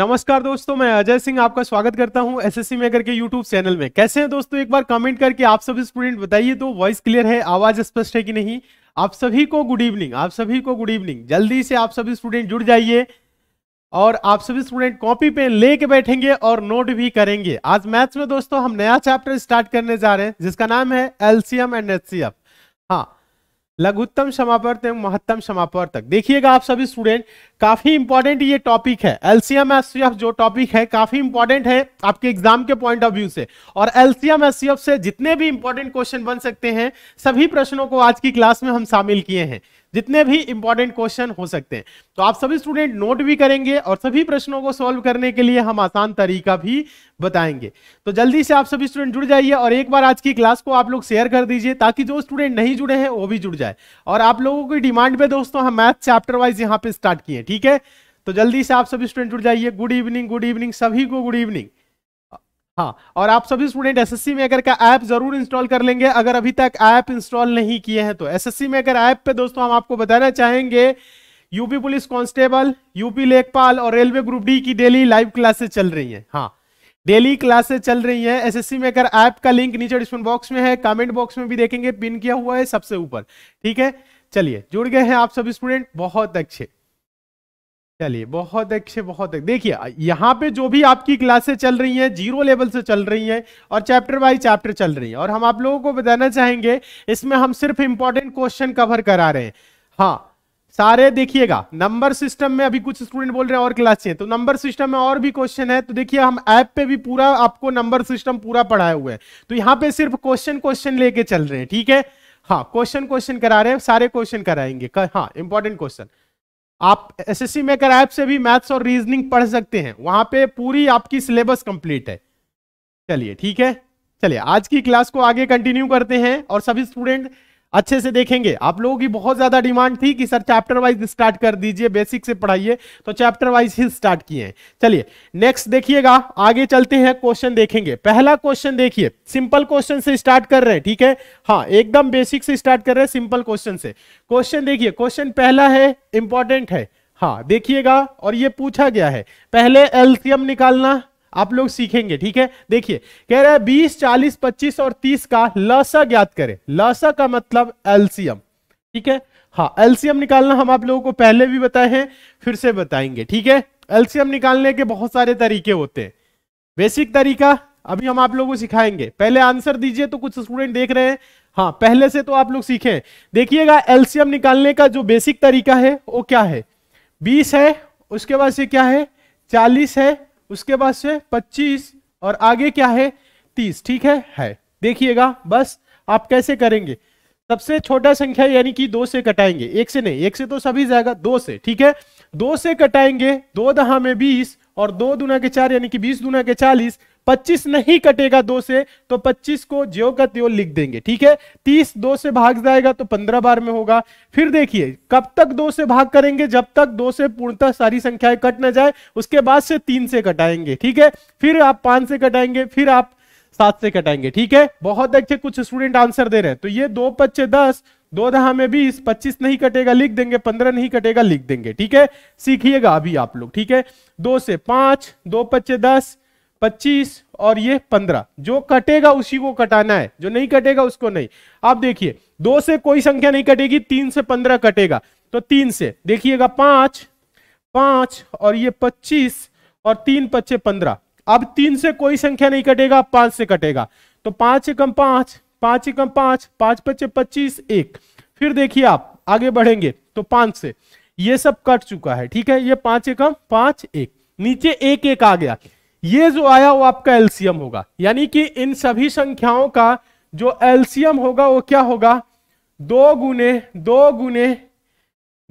नमस्कार दोस्तों मैं अजय सिंह आपका स्वागत करता हूं एसएससी मेकर के यूट्यूब चैनल में कैसे हैं दोस्तों एक बार कमेंट करके आप सभी स्टूडेंट बताइए तो वॉइस क्लियर है आवाज स्पष्ट है कि नहीं आप सभी को गुड इवनिंग आप सभी को गुड इवनिंग जल्दी से आप सभी स्टूडेंट जुड़ जाइए और आप सभी स्टूडेंट कॉपी ले लेके बैठेंगे और नोट भी करेंगे आज मैथ्स में दोस्तों हम नया चैप्टर स्टार्ट करने जा रहे हैं जिसका नाम है एलसीएम एंड एच लघुत्तम समापर एवं महत्तम समापर तक देखिएगा आप सभी स्टूडेंट काफी इंपॉर्टेंट ये टॉपिक है एलसीएम एस जो टॉपिक है काफी इंपॉर्टेंट है आपके एग्जाम के पॉइंट ऑफ व्यू से और एलसीएम एस से जितने भी इंपॉर्टेंट क्वेश्चन बन सकते हैं सभी प्रश्नों को आज की क्लास में हम शामिल किए हैं जितने भी इंपॉर्टेंट क्वेश्चन हो सकते हैं तो आप सभी स्टूडेंट नोट भी करेंगे और सभी प्रश्नों को सॉल्व करने के लिए हम आसान तरीका भी बताएंगे तो जल्दी से आप सभी स्टूडेंट जुड़ जाइए और एक बार आज की क्लास को आप लोग शेयर कर दीजिए ताकि जो स्टूडेंट नहीं जुड़े हैं वो भी जुड़ जाए और आप लोगों की डिमांड पे दोस्तों हम मैथ चैप्टर वाइज यहाँ पे स्टार्ट किए ठीक है तो जल्दी से आप सभी स्टूडेंट जुड़ जाइए गुड इवनिंग गुड इवनिंग सभी को गुड इवनिंग हाँ और आप सभी स्टूडेंट एसएससी अगर का ऐप जरूर इंस्टॉल कर लेंगे अगर अभी तक ऐप इंस्टॉल नहीं किए हैं तो एसएससी अगर ऐप पे दोस्तों हम आपको बताना चाहेंगे यूपी पुलिस कांस्टेबल यूपी लेखपाल और रेलवे ग्रुप डी की डेली लाइव क्लासेस चल रही हैं हाँ डेली क्लासेस चल रही हैं एसएससी मेकर ऐप का लिंक नीचे डिस्क्रिप्शन बॉक्स में है कमेंट बॉक्स में भी देखेंगे पिन किया हुआ है सबसे ऊपर ठीक है चलिए जुड़ गए हैं आप सभी स्टूडेंट बहुत अच्छे चलिए बहुत अच्छे बहुत देखिए यहाँ पे जो भी आपकी क्लासे चल रही हैं जीरो लेवल से चल रही हैं और चैप्टर बाय चैप्टर चल रही हैं और हम आप लोगों को बताना चाहेंगे इसमें हम सिर्फ इंपॉर्टेंट क्वेश्चन कवर करा रहे हैं हाँ सारे देखिएगा नंबर सिस्टम में अभी कुछ स्टूडेंट बोल रहे हैं और क्लास तो नंबर सिस्टम में और भी क्वेश्चन है तो देखिए हम ऐप पे भी पूरा आपको नंबर सिस्टम पूरा पढ़ाए हुए हैं तो यहाँ पे सिर्फ क्वेश्चन क्वेश्चन लेके चल रहे हैं ठीक है हाँ क्वेश्चन क्वेश्चन करा रहे हैं सारे क्वेश्चन कराएंगे हाँ इंपॉर्टेंट क्वेश्चन आप एसएससी मेकर ऐप से भी मैथ्स और रीजनिंग पढ़ सकते हैं वहां पे पूरी आपकी सिलेबस कंप्लीट है चलिए ठीक है चलिए आज की क्लास को आगे कंटिन्यू करते हैं और सभी स्टूडेंट अच्छे से देखेंगे आप लोगों की बहुत ज्यादा डिमांड थी कि सर चैप्टर वाइज स्टार्ट कर दीजिए बेसिक से पढ़ाइए तो चैप्टर वाइज ही स्टार्ट किए हैं चलिए नेक्स्ट देखिएगा आगे चलते हैं क्वेश्चन देखेंगे पहला क्वेश्चन देखिए सिंपल क्वेश्चन से स्टार्ट कर रहे हैं ठीक है हाँ एकदम बेसिक से स्टार्ट कर रहे हैं सिंपल क्वेश्चन से क्वेश्चन देखिए क्वेश्चन पहला है इंपॉर्टेंट है हाँ देखिएगा और ये पूछा गया है पहले एल्सियम निकालना आप लोग सीखेंगे ठीक है देखिए कह रहा है चालीस पच्चीस और तीस का लस ज्ञात करें लस का मतलब एल्सियम ठीक है हाँ एल्सियम निकालना हम आप लोगों को पहले भी बताए हैं फिर से बताएंगे ठीक है एल्सियम निकालने के बहुत सारे तरीके होते हैं बेसिक तरीका अभी हम आप लोगों को सिखाएंगे पहले आंसर दीजिए तो कुछ स्टूडेंट देख रहे हैं हाँ पहले से तो आप लोग सीखे देखिएगा एल्सियम निकालने का जो बेसिक तरीका है वो क्या है बीस है उसके बाद से क्या है चालीस है उसके बाद से 25 और आगे क्या है 30 ठीक है है देखिएगा बस आप कैसे करेंगे सबसे छोटा संख्या यानी कि दो से कटाएंगे एक से नहीं एक से तो सभी जाएगा दो से ठीक है दो से कटाएंगे दो दहा में बीस और दो दुना के चार यानी कि बीस दुना के चालीस पच्चीस नहीं कटेगा दो से तो पच्चीस को ज्यो का त्यो लिख देंगे ठीक है तीस दो से भाग जाएगा तो पंद्रह बार में होगा फिर देखिए कब तक दो से भाग करेंगे जब तक दो से पूर्णतः सारी संख्याएं कट ना जाए उसके बाद से तीन से कटाएंगे ठीक है फिर आप पांच से कटाएंगे फिर आप सात से कटाएंगे ठीक है बहुत अच्छे कुछ स्टूडेंट आंसर दे रहे हैं तो ये दो पच्चे दस दो दहा में बीस पच्चीस नहीं कटेगा लिख देंगे पंद्रह नहीं कटेगा लिख देंगे ठीक है सीखिएगा अभी आप लोग ठीक है दो से पांच दो पच्चे दस पच्चीस और ये पंद्रह जो कटेगा उसी को कटाना है जो नहीं कटेगा उसको नहीं आप देखिए दो से कोई संख्या नहीं कटेगी तीन से पंद्रह कटेगा तो तीन से देखिएगा पांच पांच और ये पच्चीस और तीन पच्चे पंद्रह अब तीन से कोई संख्या नहीं कटेगा पांच से कटेगा तो पांच एकम पांच पांच एकम पांच पांच पच्चे पच्चीस एक फिर देखिए आप आगे बढ़ेंगे तो पांच से ये सब कट चुका है ठीक है ये पांच एकम पांच एक नीचे एक एक आ गया ये जो आया वो आपका एल्सियम होगा यानी कि इन सभी संख्याओं का जो एल्सियम होगा वो क्या होगा दो गुने दो गुने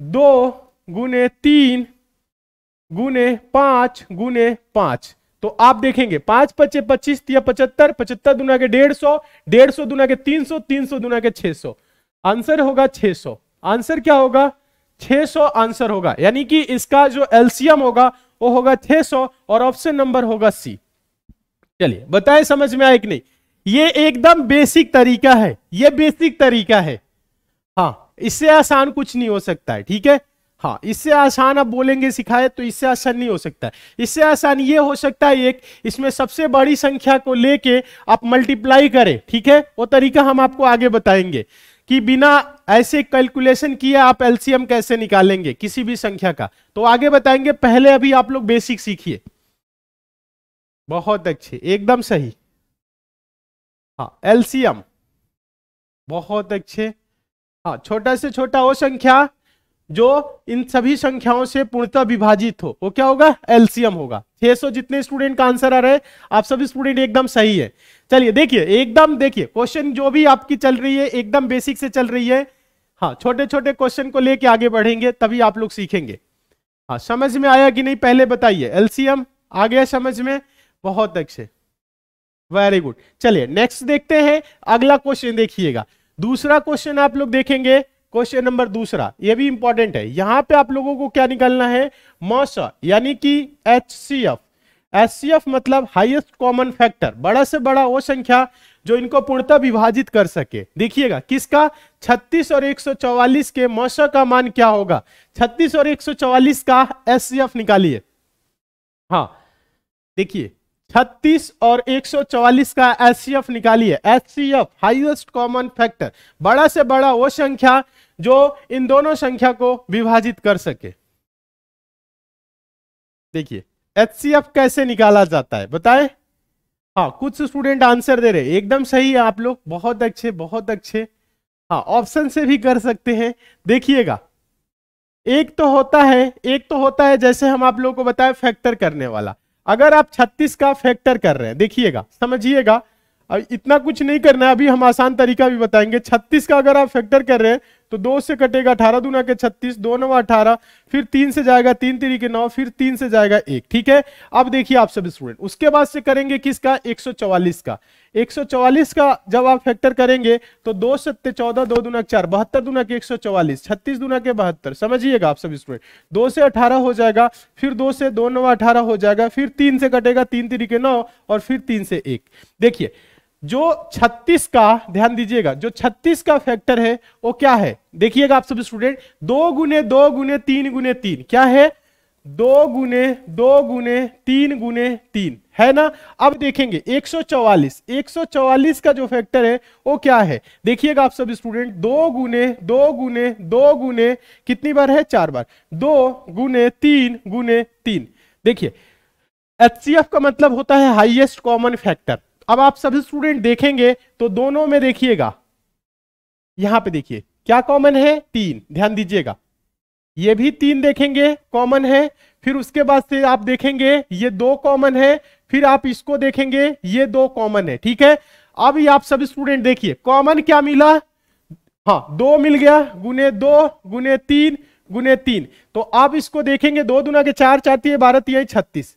दो गुने तीन गुने पांच गुने पांच तो आप देखेंगे पांच पच्चे पच्चीस या पचहत्तर पचहत्तर दुना के डेढ़ सौ डेढ़ सौ दुना के तीन सौ तीन सौ दुना के छह सौ आंसर होगा छह सौ आंसर क्या होगा सौ आंसर होगा यानी कि इसका जो एल्सियम होगा वो होगा 600 और ऑप्शन नंबर होगा सी चलिए बताए समझ में आए कि नहीं ये एकदम बेसिक तरीका है ये बेसिक तरीका है हाँ इससे आसान कुछ नहीं हो सकता है ठीक है हाँ इससे आसान आप बोलेंगे सिखाए तो इससे आसान नहीं हो सकता है इससे आसान ये हो सकता है एक इसमें सबसे बड़ी संख्या को लेके आप मल्टीप्लाई करें ठीक है वो तरीका हम आपको आगे बताएंगे कि बिना ऐसे कैलकुलेशन किए आप एलसीएम कैसे निकालेंगे किसी भी संख्या का तो आगे बताएंगे पहले अभी आप लोग बेसिक सीखिए बहुत अच्छे एकदम सही हाँ एलसीएम बहुत अच्छे हाँ छोटा से छोटा वो संख्या जो इन सभी संख्याओं से पूर्णतः विभाजित हो वो क्या होगा एलसीएम होगा सौ जितने स्टूडेंट का आंसर आ रहे हैं आप सभी स्टूडेंट एकदम सही है चलिए देखिए एकदम देखिए क्वेश्चन जो भी आपकी चल रही है एकदम बेसिक से चल रही है हाँ छोटे छोटे क्वेश्चन को लेके आगे बढ़ेंगे तभी आप लोग सीखेंगे हाँ समझ में आया कि नहीं पहले बताइए एलसीएम आ गया समझ में बहुत अच्छे वेरी गुड चलिए नेक्स्ट देखते हैं अगला क्वेश्चन देखिएगा दूसरा क्वेश्चन आप लोग देखेंगे क्वेश्चन नंबर दूसरा ये भी इंपॉर्टेंट है यहां पे आप लोगों को क्या निकालना है मॉस यानी कि H C F H C F मतलब हाईएस्ट कॉमन फैक्टर बड़ा से बड़ा वो संख्या जो इनको पूर्णतः विभाजित कर सके देखिएगा किसका 36 और 144 के मौसम का मान क्या होगा 36 और 144 का एस सी एफ निकालिए हाँ देखिए 36 और 144 का एस सी एफ निकालिए H C F highest common factor बड़ा से बड़ा वो संख्या जो इन दोनों संख्या को विभाजित कर सके देखिए एच कैसे निकाला जाता है बताए हाँ कुछ स्टूडेंट आंसर दे रहे एकदम सही है आप लोग बहुत अच्छे बहुत अच्छे हाँ ऑप्शन से भी कर सकते हैं देखिएगा एक तो होता है एक तो होता है जैसे हम आप लोगों को बताए फैक्टर करने वाला अगर आप 36 का फैक्टर कर रहे हैं देखिएगा समझिएगा अब इतना कुछ नहीं करना है अभी हम आसान तरीका भी बताएंगे 36 का अगर आप फैक्टर कर रहे हैं तो दो से कटेगा अठारह दूना के छत्तीस दो नवा अठारह फिर तीन से जाएगा तीन तीरी के नौ फिर तीन से जाएगा एक ठीक है अब देखिए आप सब स्टूडेंट उसके बाद से करेंगे किसका चौवालीस का 144 का जब आप फैक्टर करेंगे तो दो सत्ते चौदह दो दूना चार बहत्तर दूना के एक सौ चौवालीस छत्तीस दूना के बहत्तर समझिएगा आप सब स्टूडेंट दो से अठारह हो जाएगा फिर दो से दो नवा अठारह हो जाएगा फिर तीन से कटेगा तीन तरीके के नौ और फिर तीन से एक देखिए जो 36 का ध्यान दीजिएगा जो 36 का फैक्टर है वो क्या है देखिएगा आप सब स्टूडेंट दो गुने दो गुने तीन गुने तीन क्या है दो गुने दो गुने तीन गुने तीन है ना अब देखेंगे 144 144 का जो फैक्टर है वो क्या है देखिएगा आप सब स्टूडेंट दो गुने दो गुने दो गुने कितनी बार है चार बार दो गुने तीन गुने तीन देखिए एच का मतलब होता है हाइएस्ट कॉमन फैक्टर अब आप सभी स्टूडेंट देखेंगे तो दोनों में देखिएगा यहां पे देखिए क्या कॉमन है तीन ध्यान दीजिएगा ये भी तीन देखेंगे कॉमन है फिर उसके बाद से आप देखेंगे ये दो कॉमन है फिर आप इसको देखेंगे ये दो कॉमन है ठीक है अब आप सभी स्टूडेंट देखिए कॉमन क्या मिला हाँ दो मिल गया गुने दो गुने तीन गुने तीन तो आप इसको देखेंगे दो दुना के चार चार तीन बारह तीन छत्तीस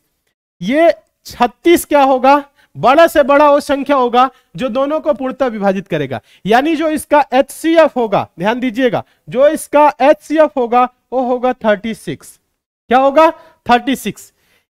ये छत्तीस क्या होगा बड़ा से बड़ा वो संख्या होगा जो दोनों को पूर्णतः विभाजित करेगा यानी जो इसका एच होगा ध्यान दीजिएगा जो इसका एच होगा वो होगा 36 क्या होगा 36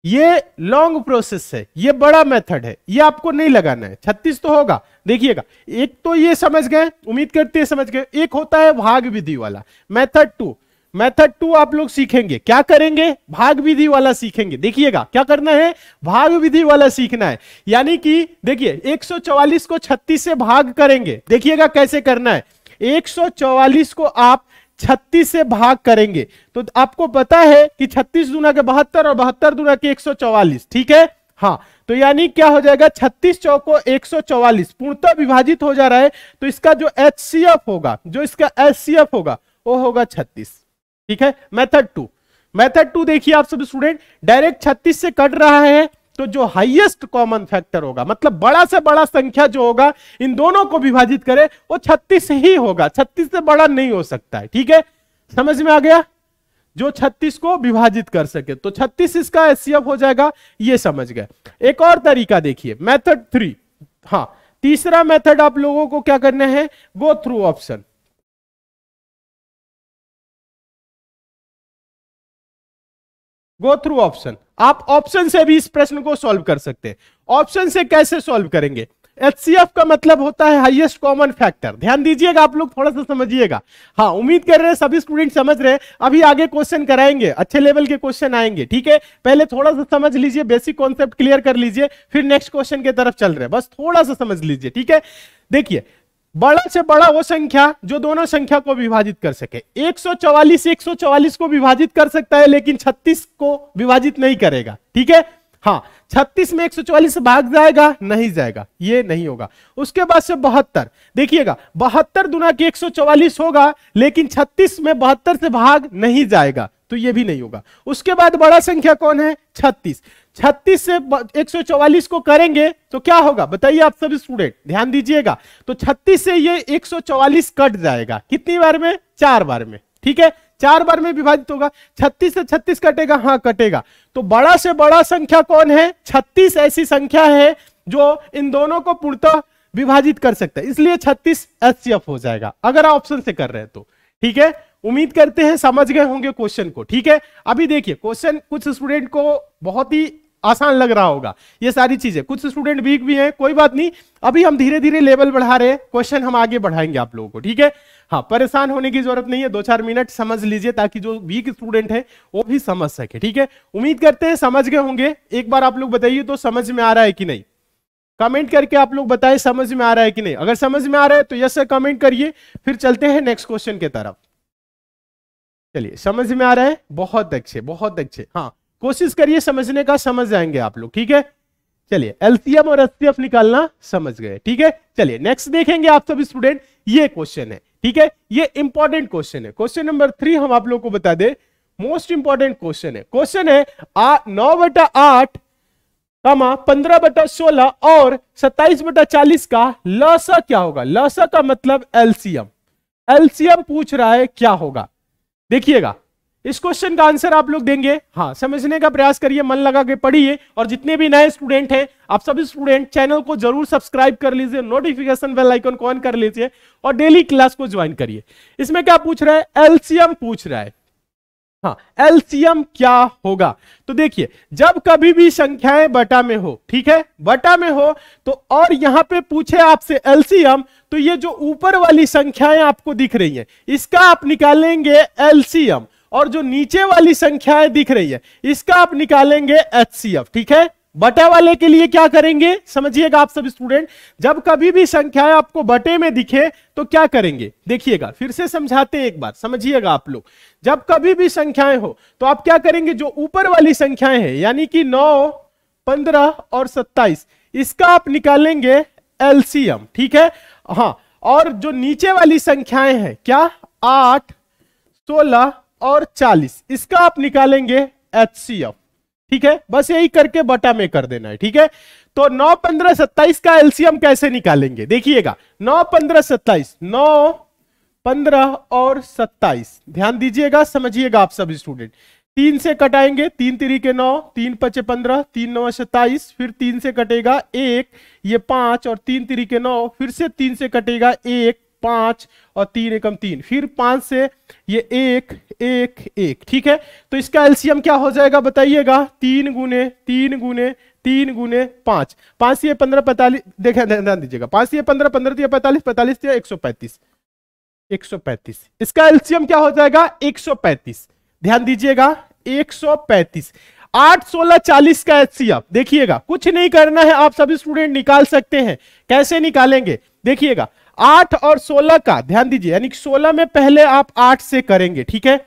ये लॉन्ग प्रोसेस है ये बड़ा मेथड है ये आपको नहीं लगाना है 36 तो होगा देखिएगा एक तो ये समझ गए उम्मीद करते हैं समझ गए एक होता है भाग विधि वाला मेथड टू मेथड टू आप लोग सीखेंगे क्या करेंगे भाग विधि वाला सीखेंगे देखिएगा क्या करना है भाग विधि वाला सीखना है यानी कि देखिए 144 को 36 से भाग करेंगे देखिएगा कैसे करना है 144 को आप 36 से भाग करेंगे तो आपको पता है कि 36 दुना के बहत्तर और बहत्तर दुना के 144 ठीक है हाँ तो यानी क्या हो जाएगा 36 चौको 144 पूर्णतः विभाजित हो जा रहा है तो इसका जो एच होगा जो इसका एच होगा वो होगा छत्तीस ठीक है मेथड टू मेथड टू देखिए आप सब स्टूडेंट डायरेक्ट छत्तीस से कट रहा है तो जो हाईएस्ट कॉमन फैक्टर होगा मतलब बड़ा से बड़ा संख्या जो होगा इन दोनों को विभाजित करे वो छत्तीस ही होगा छत्तीस से बड़ा नहीं हो सकता है ठीक है समझ में आ गया जो 36 को विभाजित कर सके तो 36 इसका एचसीएफ हो जाएगा ये समझ गए एक और तरीका देखिए मेथड थ्री हाँ तीसरा मेथड आप लोगों को क्या करना है go through option go through option आप ऑप्शन से भी इस प्रश्न को सॉल्व कर सकते हैं ऑप्शन से कैसे सॉल्व करेंगे एचसीएफ का मतलब होता है हाईएस्ट कॉमन फैक्टर ध्यान दीजिएगा आप लोग थोड़ा सा समझिएगा हाँ उम्मीद कर रहे हैं सभी स्टूडेंट समझ रहे हैं अभी आगे क्वेश्चन कराएंगे अच्छे लेवल के क्वेश्चन आएंगे ठीक है पहले थोड़ा सा समझ लीजिए बेसिक कॉन्सेप्ट क्लियर कर लीजिए फिर नेक्स्ट क्वेश्चन की तरफ चल रहे हैं बस थोड़ा सा समझ लीजिए ठीक है देखिए बड़ा से बड़ा वो संख्या जो दोनों संख्या को विभाजित कर सके 144 144 को विभाजित कर सकता है लेकिन 36 को विभाजित नहीं करेगा ठीक है हाँ 36 में 144 भाग जाएगा नहीं जाएगा ये नहीं होगा उसके बाद से बहत्तर देखिएगा बहत्तर दुना की 144 होगा लेकिन 36 में बहत्तर से भाग नहीं जाएगा तो ये भी नहीं होगा उसके बाद बड़ा संख्या कौन है 36 36 से 144 को करेंगे तो क्या होगा बताइए आप सभी स्टूडेंट ध्यान दीजिएगा तो 36 से ये 144 कट जाएगा कितनी बार में चार बार में ठीक है चार बार में विभाजित होगा 36 से 36 कटेगा हाँ कटेगा तो बड़ा से बड़ा संख्या कौन है 36 ऐसी संख्या है जो इन दोनों को पूर्णतः विभाजित कर सकता है इसलिए 36 एफ हो जाएगा अगर आप ऑप्शन से कर रहे हैं तो ठीक है उम्मीद करते हैं समझ गए होंगे क्वेश्चन को ठीक है अभी देखिए क्वेश्चन कुछ स्टूडेंट को बहुत ही आसान लग रहा होगा ये सारी चीजें कुछ स्टूडेंट वीक भी हैं कोई बात नहीं अभी हम धीरे धीरे लेवल बढ़ा रहे हैं क्वेश्चन हम आगे बढ़ाएंगे आप लोगों को ठीक है हाँ परेशान होने की जरूरत नहीं है दो चार मिनट समझ लीजिए ताकि जो वीक स्टूडेंट है वो भी समझ सके ठीक है उम्मीद करते हैं समझ गए होंगे एक बार आप लोग बताइए तो समझ में आ रहा है कि नहीं कमेंट करके आप लोग बताए समझ में आ रहा है कि नहीं अगर समझ में आ रहा है तो यस सर कमेंट करिए फिर चलते हैं नेक्स्ट क्वेश्चन की तरफ चलिए समझ में आ रहा है बहुत अच्छे बहुत अच्छे हाँ कोशिश करिए समझने का समझ जाएंगे आप लोग ठीक है चलिए एलसीएम और एचसीएफ निकालना समझ गए ठीक है चलिए नेक्स्ट देखेंगे आप सब स्टूडेंट ये क्वेश्चन है ठीक है ये इंपॉर्टेंट क्वेश्चन है क्वेश्चन नंबर थ्री हम आप लोग को बता दे मोस्ट इंपॉर्टेंट क्वेश्चन है क्वेश्चन है नौ बटा आठ कमा पंद्रह बटा सोलह और सत्ताईस बटा चालीस का लसा क्या होगा लसा का मतलब एलसीएम एलसीएम पूछ रहा है क्या होगा देखिएगा इस क्वेश्चन का आंसर आप लोग देंगे हाँ समझने का प्रयास करिए मन लगा के पढ़िए और जितने भी नए स्टूडेंट हैं आप सभी स्टूडेंट चैनल को जरूर सब्सक्राइब कर लीजिए नोटिफिकेशन बेल आइकन को ऑन कर लीजिए और डेली क्लास को ज्वाइन करिए इसमें क्या पूछ रहा है एलसीएम पूछ रहा है हाँ एलसीएम क्या होगा तो देखिए जब कभी भी संख्याएं बटा में हो ठीक है बटा में हो तो और यहां पे पूछे आपसे एलसीएम तो ये जो ऊपर वाली संख्याएं आपको दिख रही हैं इसका आप निकालेंगे एलसीएम और जो नीचे वाली संख्याएं दिख रही है इसका आप निकालेंगे एच ठीक है बटे वाले के लिए क्या करेंगे समझिएगा आप सब स्टूडेंट जब कभी भी संख्याएं आपको बटे में दिखे तो क्या करेंगे देखिएगा फिर से समझाते एक बार समझिएगा आप लोग जब कभी भी संख्याएं हो तो आप क्या करेंगे जो ऊपर वाली संख्याएं हैं यानी कि नौ पंद्रह और सत्ताईस इसका आप निकालेंगे एलसीएम ठीक है हाँ और जो नीचे वाली संख्याएं हैं क्या आठ सोलह और चालीस इसका आप निकालेंगे एचसीएम ठीक है बस यही करके बटा में कर देना है ठीक है तो 9 15 27 का एलसीएम कैसे निकालेंगे देखिएगा 9 15 27 9 15 और 27 ध्यान दीजिएगा समझिएगा आप सब स्टूडेंट तीन से कटाएंगे तीन के नौ तीन पचे पंद्रह तीन नौ सत्ताईस फिर तीन से कटेगा एक ये पांच और तीन तरीके नौ फिर से तीन से कटेगा एक पांच और तीन एकम तीन फिर पांच से ये एक एक एक ठीक है तो इसका एलसीएम क्या हो जाएगा बताइएगा तीन गुने तीन गुने तीन गुने पांच पांच से पंद्रह पैतालीस देखे ध्यान दीजिएगा पांच से पंद्रह पंद्रह पैतालीस पैतालीस एक सौ पैंतीस एक सौ पैंतीस इसका एलसीएम क्या हो जाएगा एक सौ पैंतीस ध्यान दीजिएगा एक सौ पैंतीस आठ सोलह चालीस का एचसीएफ देखिएगा कुछ नहीं करना है आप सभी स्टूडेंट निकाल सकते हैं कैसे निकालेंगे देखिएगा आठ और सोलह का ध्यान दीजिए यानी कि सोलह में पहले आप आठ से करेंगे ठीक है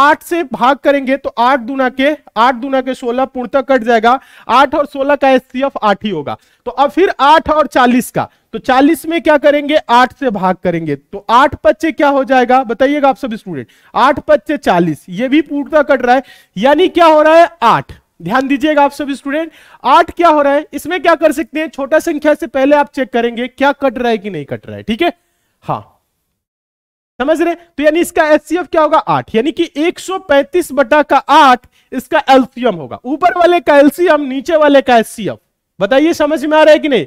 आठ से भाग करेंगे तो आठ दुना के आठ दुना के सोलह पूर्णतः कट जाएगा आठ और सोलह का एचसीएफ आठ ही होगा तो अब फिर आठ और चालीस का तो चालीस में क्या करेंगे आठ से भाग करेंगे तो आठ पच्चे क्या हो जाएगा बताइएगा आप सब स्टूडेंट आठ पच्चे चालीस ये भी पूर्णतः कट रहा है यानी क्या हो रहा है आठ ध्यान दीजिएगा आप सब स्टूडेंट आठ क्या हो रहा है इसमें क्या कर सकते हैं छोटा संख्या से पहले आप चेक करेंगे क्या कट रहा है कि नहीं कट रहा है ठीक है हाँ समझ रहे तो यानी इसका एचसीएफ क्या होगा आठ यानी कि 135 बटा का आठ इसका एल्सियम होगा ऊपर वाले का एल्सियम नीचे वाले का एचसीएफ बताइए समझ में आ रहा है कि नहीं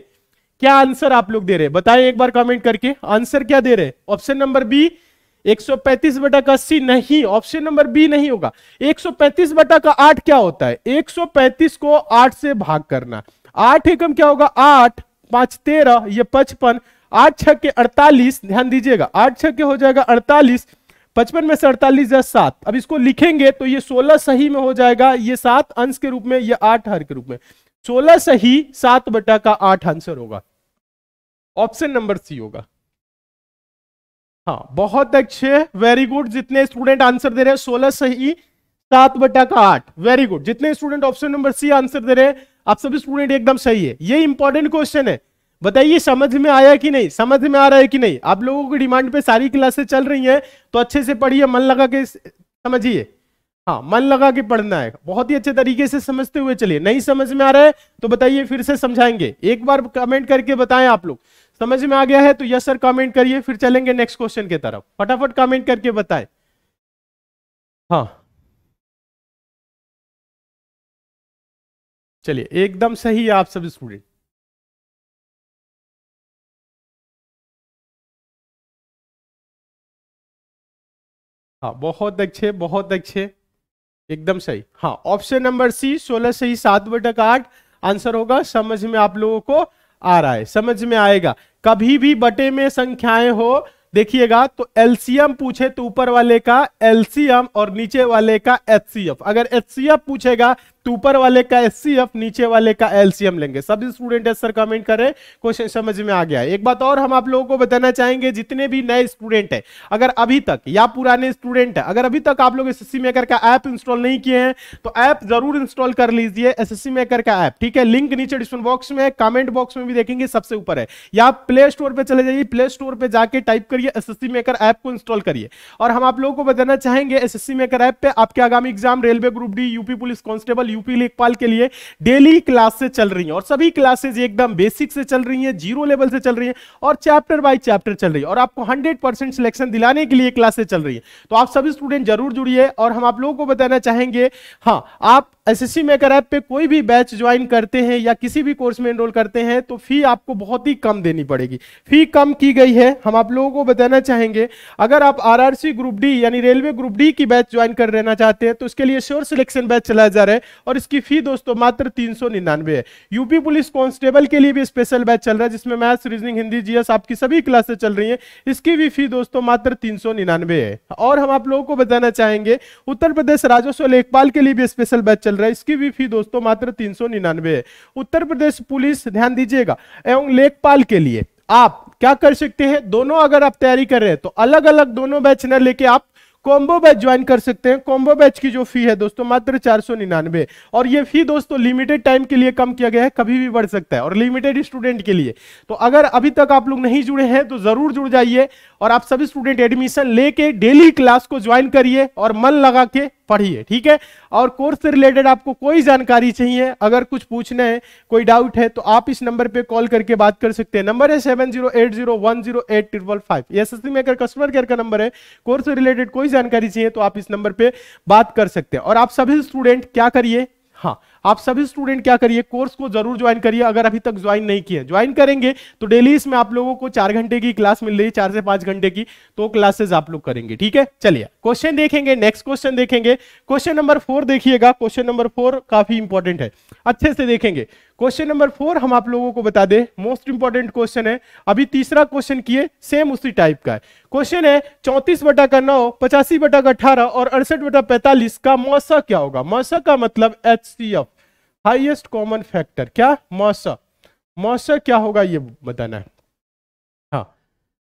क्या आंसर आप लोग दे रहे हैं बताएं एक बार कमेंट करके आंसर क्या दे रहे हैं ऑप्शन नंबर बी 135 बटा का सी नहीं ऑप्शन नंबर बी नहीं होगा 135 बटा का आठ क्या होता है 135 को आठ से भाग करना 8 एकम क्या होगा आठ पांच तेरह ये पचपन आठ छह के अड़तालीस ध्यान दीजिएगा आठ छह के हो जाएगा अड़तालीस पचपन में से अड़तालीस या सात अब इसको लिखेंगे तो ये सोलह सही में हो जाएगा ये सात अंश के रूप में ये आठ हर के रूप में सोलह सही सात बटा का आठ आंसर होगा ऑप्शन नंबर सी होगा हाँ बहुत अच्छे वेरी गुड जितने स्टूडेंट आंसर दे रहे हैं सोलह सही सात बटा का आठ वेरी गुड जितने student option number C answer दे रहे हैं आप सभी स्टूडेंट एकदम सही है ये इंपॉर्टेंट क्वेश्चन है बताइए समझ में आया कि नहीं समझ में आ रहा है कि नहीं आप लोगों की डिमांड पे सारी क्लासेस चल रही हैं तो अच्छे से पढ़िए मन लगा के समझिए हाँ मन लगा के पढ़ना है बहुत ही अच्छे तरीके से समझते हुए चलिए नहीं समझ में आ रहा है तो बताइए फिर से समझाएंगे एक बार कमेंट करके बताएं आप लोग समझ में आ गया है तो यस सर कमेंट करिए फिर चलेंगे नेक्स्ट क्वेश्चन की तरफ फटाफट कमेंट करके बताए हाँ चलिए एकदम सही है आप सब स्टूडेंट हाँ बहुत अच्छे बहुत अच्छे एकदम सही हाँ ऑप्शन नंबर सी सोलह सही सात बटक आठ आंसर होगा समझ में आप लोगों को आ रहा है समझ में आएगा कभी भी बटे में संख्याएं हो देखिएगा तो एलसीएम पूछे तो ऊपर वाले का एलसीएम और नीचे वाले का एच अगर एच पूछेगा तो ऊपर वाले का एस नीचे वाले का एलसीएम लेंगे सभी स्टूडेंट सर कमेंट करें क्वेश्चन समझ में आ गया एक बात और हम आप लोगों को बताना चाहेंगे जितने भी नए स्टूडेंट है अगर अभी तक या पुराने स्टूडेंट है अगर अभी तक आप लोग एस मेकर का ऐप इंस्टॉल नहीं किए हैं तो ऐप जरूर इंस्टॉल कर लीजिए एस मेकर का ऐप ठीक है लिंक नीचे डिस्क्रिप्शन बॉक्स में कमेंट बॉक्स में भी देखेंगे सबसे ऊपर है या प्ले स्टोर पर चले जाइए प्ले स्टोर पर जाके टाइप करिए एस मेकर ऐप को इंस्टॉल करिए और हम आप लोगों को बताना चाहेंगे एस मेकर ऐप पर आपके आगामी exam railway group D UP police constable UP लेखपाल के लिए डेली क्लास से चल रही है और सभी क्लासेज एकदम बेसिक से चल रही है जीरो लेवल से चल रही है और चैप्टर बाय चैप्टर चल रही है और आपको हंड्रेड परसेंट सिलेक्शन दिलाने के लिए क्लासेस चल रही है तो आप सभी स्टूडेंट जरूर जुड़िए और हम आप लोगों को बताना चाहेंगे हाँ आप एस एस मेकर ऐप पे कोई भी बैच ज्वाइन करते हैं या किसी भी कोर्स में एनरोल करते हैं तो फी आपको बहुत ही कम देनी पड़ेगी फी कम की गई है हम आप लोगों को बताना चाहेंगे अगर आप आरआरसी ग्रुप डी यानी रेलवे ग्रुप डी की बैच ज्वाइन कर रहना चाहते हैं तो उसके लिए श्योर सिलेक्शन बैच चलाया जा रहा है और इसकी फी दोस्तों मात्र तीन है यूपी पुलिस कांस्टेबल के लिए भी स्पेशल बैच चल रहा है जिसमें मैथ्स रीजनिंग हिंदी जीएस आपकी सभी क्लासेस चल रही है इसकी भी फी दोस्तों मात्र तीन है और हम आप लोगों को बताना चाहेंगे उत्तर प्रदेश राजस्व लेखपाल के लिए भी स्पेशल बैच चल रहा है इसकी भी फी दोस्तों मात्र तीन है उत्तर प्रदेश पुलिस ध्यान दीजिएगा एवं लेखपाल के लिए आप क्या कर सकते हैं दोनों अगर आप तैयारी कर रहे हैं तो अलग अलग दोनों बैच न लेके आप कॉम्बो बैच ज्वाइन कर सकते हैं कॉम्बो बैच की जो फी है दोस्तों मात्र चार सौ निन्यानवे और ये फी दोस्तों लिमिटेड टाइम के लिए कम किया गया है कभी भी बढ़ सकता है और लिमिटेड स्टूडेंट के लिए तो अगर अभी तक आप लोग नहीं जुड़े हैं तो जरूर जुड़ जाइए और आप सभी स्टूडेंट एडमिशन लेके डेली क्लास को ज्वाइन करिए और मन लगा के पढ़िए ठीक है और कोर्स से रिलेटेड आपको कोई जानकारी चाहिए अगर कुछ पूछना है कोई डाउट है तो आप इस नंबर पे कॉल करके बात कर सकते हैं नंबर है seven zero eight zero one zero eight triple five S S C में अगर कस्टमर केयर का नंबर है कोर्स से रिलेटेड कोई जानकारी चाहिए तो आप इस नंबर पर बात कर सकते हैं और आप सभी स्टूडेंट क्या करिए हाँ आप सभी स्टूडेंट क्या करिए कोर्स को जरूर ज्वाइन करिए अगर अभी तक ज्वाइन नहीं किया ज्वाइन करेंगे तो डेली इसमें आप लोगों को चार घंटे की क्लास मिल रही है चार से पांच घंटे की तो क्लासेस आप लोग करेंगे ठीक है चलिए क्वेश्चन देखेंगे नेक्स्ट क्वेश्चन देखेंगे क्वेश्चन नंबर फोर देखिएगा क्वेश्चन नंबर फोर काफी इंपॉर्टेंट है अच्छे से देखेंगे क्वेश्चन नंबर फोर हम आप लोगों को बता दें मोस्ट इंपॉर्टेंट क्वेश्चन है अभी तीसरा क्वेश्चन किए सेम उसी टाइप का है क्वेश्चन है चौंतीस बटा का नौ पचासी बटा का अठारह और अड़सठ बटा पैंतालीस का मौसा क्या होगा मौसा का मतलब H C F highest common factor क्या मौसम मॉइस्चर क्या होगा ये बताना है हाँ